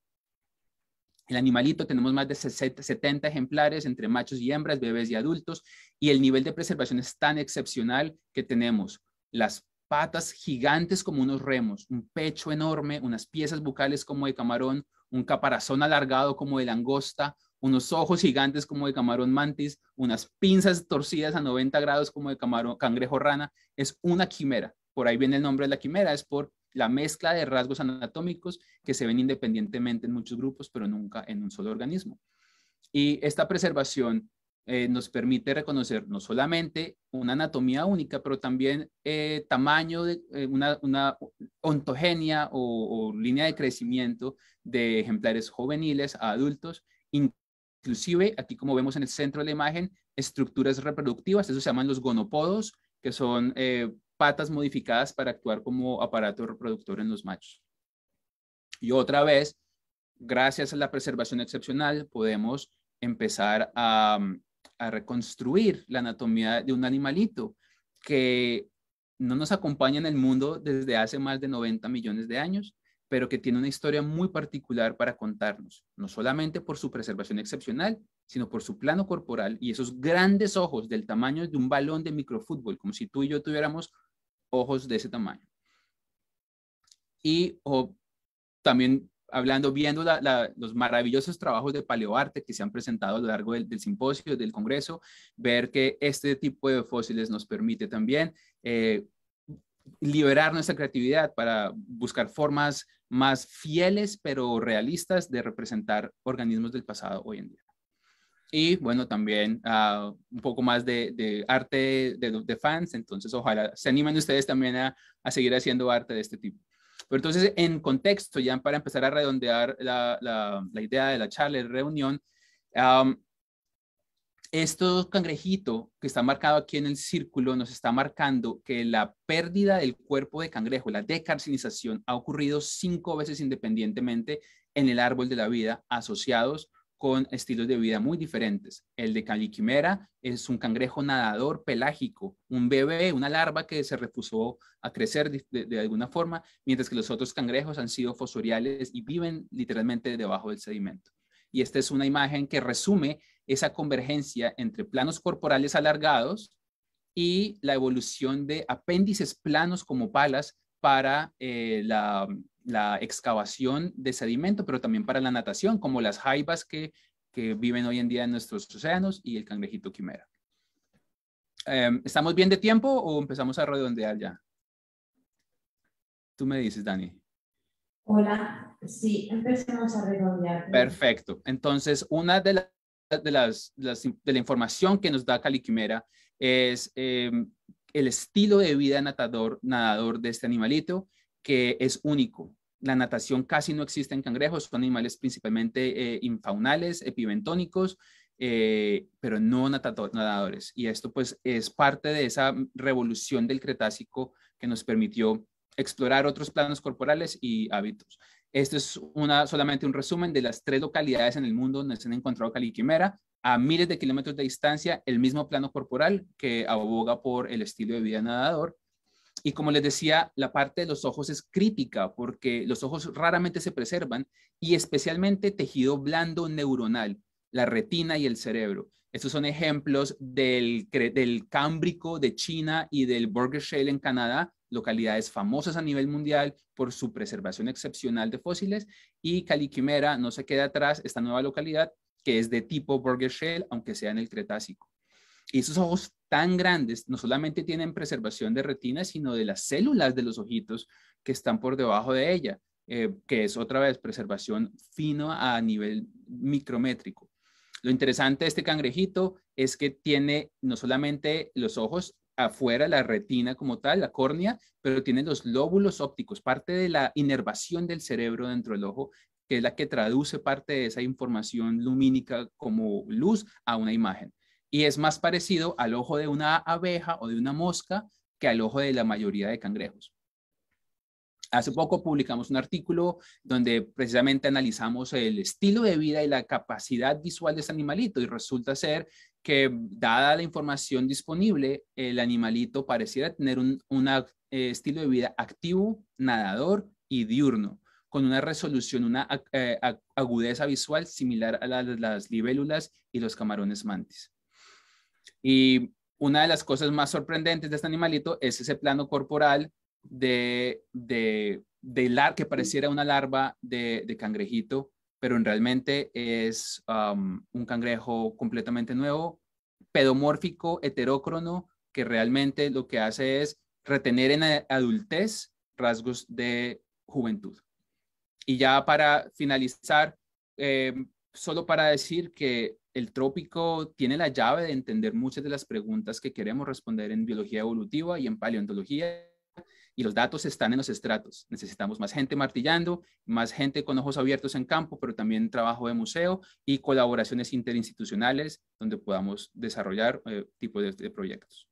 El animalito tenemos más de 70 ejemplares entre machos y hembras, bebés y adultos, y el nivel de preservación es tan excepcional que tenemos las patas gigantes como unos remos, un pecho enorme, unas piezas bucales como de camarón, un caparazón alargado como de langosta, unos ojos gigantes como de camarón mantis, unas pinzas torcidas a 90 grados como de camarón, cangrejo rana, es una quimera. Por ahí viene el nombre de la quimera, es por la mezcla de rasgos anatómicos que se ven independientemente en muchos grupos, pero nunca en un solo organismo. Y esta preservación eh, nos permite reconocer no solamente una anatomía única, pero también eh, tamaño, eh, una, ontogenia o, línea de crecimiento de ejemplares juveniles a adultos, inclusive aquí como vemos en el centro de la imagen, estructuras reproductivas, eso se llaman los gonopodos, que son patas modificadas para actuar como aparato reproductor en los machos. Y otra vez, gracias a la preservación excepcional, podemos empezar a, reconstruir la anatomía de un animalito que no nos acompaña en el mundo desde hace más de 90 millones de años, pero que tiene una historia muy particular para contarnos, no solamente por su preservación excepcional, sino por su plano corporal y esos grandes ojos del tamaño de un balón de microfútbol, como si tú y yo tuviéramos ojos de ese tamaño. Y también hablando, viendo los maravillosos trabajos de paleoarte que se han presentado a lo largo del, simposio, del congreso, ver que este tipo de fósiles nos permite también eh, liberar nuestra creatividad para buscar formas más fieles pero realistas de representar organismos del pasado hoy en día. Y bueno, también ah, un poco más de, arte de, fans, entonces ojalá se animen ustedes también a, seguir haciendo arte de este tipo. Pero entonces, en contexto, ya para empezar a redondear la, idea de la charla, de reunión, estos esto cangrejito que está marcado aquí en el círculo nos está marcando que la pérdida del cuerpo de cangrejo, la decarcinización, ha ocurrido cinco veces independientemente en el árbol de la vida asociados con estilos de vida muy diferentes. El de Caliquimera es un cangrejo nadador pelágico, un bebé, una larva que se refusó a crecer de, alguna forma, mientras que los otros cangrejos han sido fosoriales y viven literalmente debajo del sedimento. Y esta es una imagen que resume esa convergencia entre planos corporales alargados y la evolución de apéndices planos como palas para eh, la, excavación de sedimento, pero también para la natación, como las jaibas que, viven hoy en día en nuestros océanos y el cangrejito quimera. Em, ¿Estamos bien de tiempo o empezamos a redondear ya? Tú me dices, Dani. Hola, sí, empezamos a redondear. Perfecto. Entonces, una de, las, de, la información que nos da Caliquimera es em, el estilo de vida natador, nadador de este animalito, que es único. La natación casi no existe en cangrejos, son animales principalmente eh, infaunales, epibentónicos, eh, pero no nadadores. Y esto pues es parte de esa revolución del Cretácico que nos permitió explorar otros planos corporales y hábitos. Esto es solamente un resumen de las tres localidades en el mundo donde se han encontrado caliquimera a miles de kilómetros de distancia, el mismo plano corporal que aboga por el estilo de vida nadador. Y como les decía, la parte de los ojos es crítica porque los ojos raramente se preservan y especialmente tejido blando neuronal, la retina y el cerebro. Estos son ejemplos del, del cámbrico de China y del Burger Shale en Canadá, localidades famosas a nivel mundial por su preservación excepcional de fósiles, y Caliquimera no se queda atrás, esta nueva localidad que es de tipo Burger Shell, aunque sea en el Cretácico. Y esos ojos tan grandes no solamente tienen preservación de retina, sino de las células de los ojitos que están por debajo de ella, eh, que es otra vez preservación fino a nivel micrométrico. Lo interesante de este cangrejito es que tiene no solamente los ojos afuera la retina como tal, la córnea, pero tiene los lóbulos ópticos, parte de la inervación del cerebro dentro del ojo, que es la que traduce parte de esa información lumínica como luz a una imagen. Y es más parecido al ojo de una abeja o de una mosca que al ojo de la mayoría de cangrejos. Hace poco publicamos un artículo donde precisamente analizamos el estilo de vida y la capacidad visual de ese animalito y resulta ser que dada la información disponible, el animalito pareciera tener un eh, estilo de vida activo, nadador y diurno, con una resolución, una eh, agudeza visual similar a la, las libélulas y los camarones mantis. Y una de las cosas más sorprendentes de este animalito es ese plano corporal de, de, de lar que pareciera una larva de, de cangrejito pero realmente es un cangrejo completamente nuevo, pedomórfico, heterócrono, que realmente lo que hace es retener en adultez rasgos de juventud. Y ya para finalizar, em, solo para decir que el trópico tiene la llave de entender muchas de las preguntas que queremos responder en biología evolutiva y en paleontología y los datos están en los estratos. Necesitamos más gente martillando, más gente con ojos abiertos en campo, pero también trabajo de museo y colaboraciones interinstitucionales donde podamos desarrollar eh, tipos de, proyectos.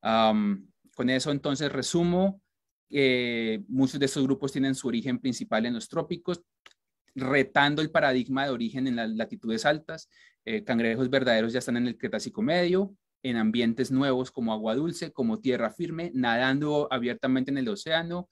con eso entonces resumo, eh, muchos de estos grupos tienen su origen principal en los trópicos, retando el paradigma de origen en las latitudes altas. Eh, cangrejos verdaderos ya están en el Cretácico Medio, en ambientes nuevos como agua dulce, como tierra firme, nadando abiertamente en el océano,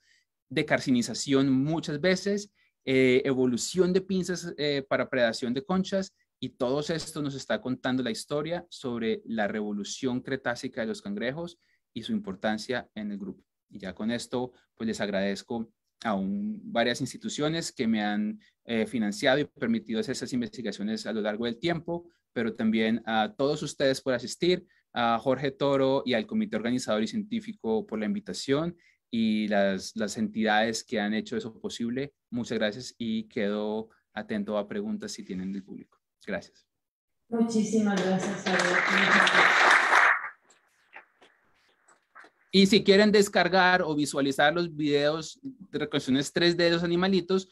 decarcinización muchas veces, eh, evolución de pinzas eh, para predación de conchas y todo esto nos está contando la historia sobre la revolución cretácica de los cangrejos y su importancia en el grupo. Y ya con esto, pues les agradezco a varias instituciones que me han eh, financiado y permitido hacer esas investigaciones a lo largo del tiempo, pero también a todos ustedes por asistir, a Jorge Toro y al comité organizador y científico por la invitación y las, entidades que han hecho eso posible. Muchas gracias y quedo atento a preguntas si tienen del público. Gracias. Muchísimas gracias. y si quieren descargar o visualizar los videos de reconstrucciones 3D de los animalitos,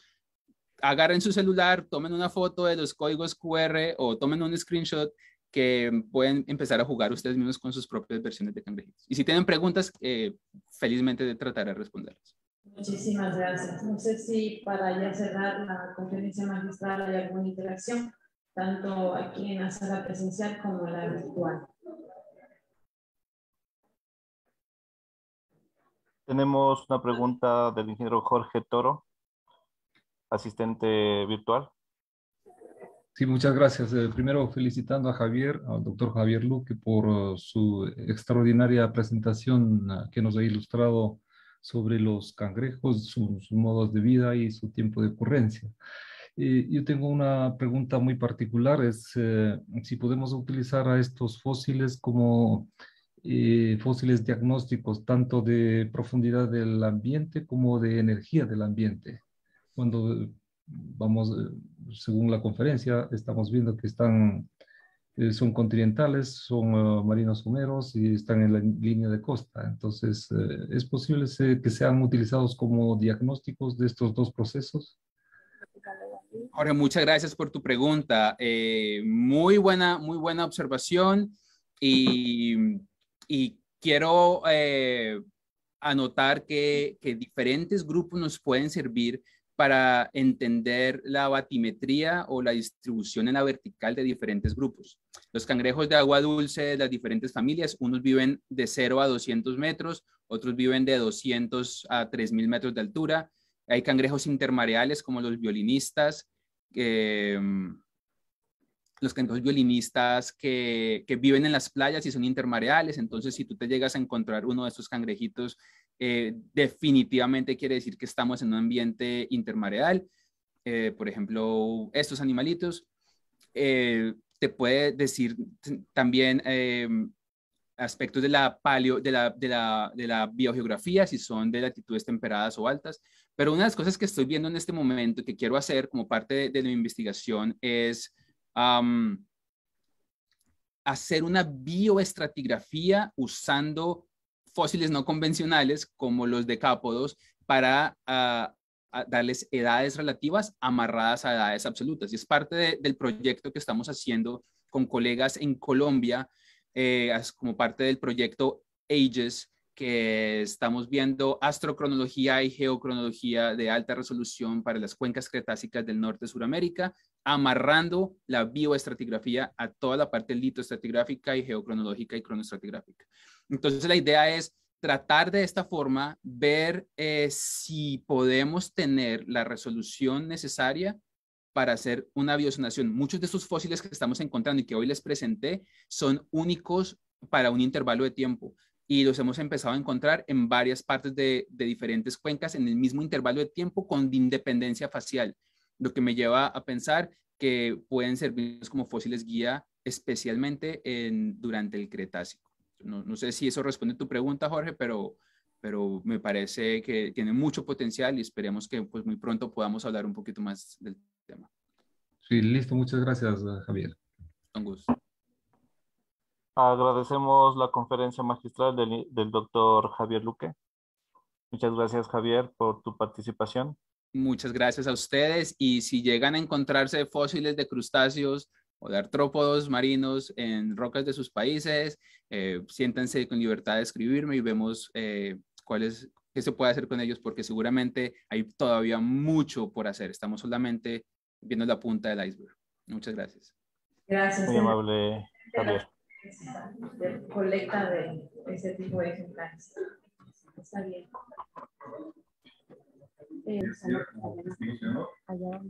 agarren su celular, tomen una foto de los códigos QR o tomen un screenshot que pueden empezar a jugar ustedes mismos con sus propias versiones de cangrejitos. Y si tienen preguntas, eh, felizmente trataré de responderlas. Muchísimas gracias. No sé si para ya cerrar la conferencia magistral hay alguna interacción, tanto aquí en la sala presencial como en la virtual. Tenemos una pregunta del ingeniero Jorge Toro, asistente virtual. Sí, muchas gracias. Eh, primero felicitando a Javier, al doctor Javier Luque, por uh, su extraordinaria presentación uh, que nos ha ilustrado sobre los cangrejos, sus modos de vida y su tiempo de ocurrencia. Eh, yo tengo una pregunta muy particular, es eh, si podemos utilizar a estos fósiles como fósiles diagnósticos, tanto de profundidad del ambiente como de energía del ambiente. Cuando vamos, eh, según la conferencia, estamos viendo que están, eh, son continentales, son eh, marinos someros y están en la línea de costa. Entonces, ¿es posible que sean utilizados como diagnósticos de estos dos procesos? Ahora, muchas gracias por tu pregunta. muy, buena, muy buena observación y, y quiero anotar que, que diferentes grupos nos pueden servir para entender la batimetría o la distribución en la vertical de diferentes grupos. Los cangrejos de agua dulce de las diferentes familias, unos viven de 0 a 200 metros, otros viven de 200 a 3000 metros de altura. Hay cangrejos intermareales como los violinistas, mm, los cangrejos violinistas que, que, viven en las playas y son intermareales. Entonces, si tú te llegas a encontrar uno de estos cangrejitos eh, definitivamente quiere decir que estamos en un ambiente intermareal. Eh, por ejemplo, estos animalitos. Eh, te puede decir también em, aspectos de la, paleo, de la, biogeografía, si son de latitudes temperadas o altas. Pero una de las cosas que estoy viendo en este momento que quiero hacer como parte de, la mi investigación es hacer una bioestratigrafía usando fósiles no convencionales como los decápodos para ah, darles edades relativas amarradas a edades absolutas. Y es parte del proyecto que estamos haciendo con colegas en Colombia, eh, como parte del proyecto AGES, que estamos viendo astrocronología y geocronología de alta resolución para las cuencas cretácicas del norte de Sudamérica, amarrando la bioestratigrafía a toda la parte litoestratigráfica y geocronológica y cronoestratigráfica. Entonces la idea es tratar de esta forma, ver eh, si podemos tener la resolución necesaria para hacer una biosonación. Muchos de estos fósiles que estamos encontrando y que hoy les presenté son únicos para un intervalo de tiempo y los hemos empezado a encontrar en varias partes de, diferentes cuencas en el mismo intervalo de tiempo con independencia facial, lo que me lleva a pensar que pueden servir como fósiles guía especialmente durante el Cretácico. No, sé si eso responde a tu pregunta, Jorge, pero, pero me parece que tiene mucho potencial y esperemos que pues, muy pronto podamos hablar un poquito más del tema. Sí, listo. Muchas gracias, Javier. Con gusto. Agradecemos la conferencia magistral del, del doctor Javier Luque. Muchas gracias, Javier, por tu participación. Muchas gracias a ustedes y si llegan a encontrarse fósiles de crustáceos, o de artrópodos marinos en rocas de sus países. Eh, con libertad de escribirme y vemos eh, cuál es, qué se puede hacer con ellos, porque seguramente hay todavía mucho por hacer. Estamos solamente viendo la punta del iceberg. Muchas gracias. Gracias. Muy amable, colecta de ese tipo de ejemplares. Está bien.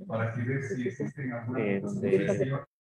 para que si existen algunas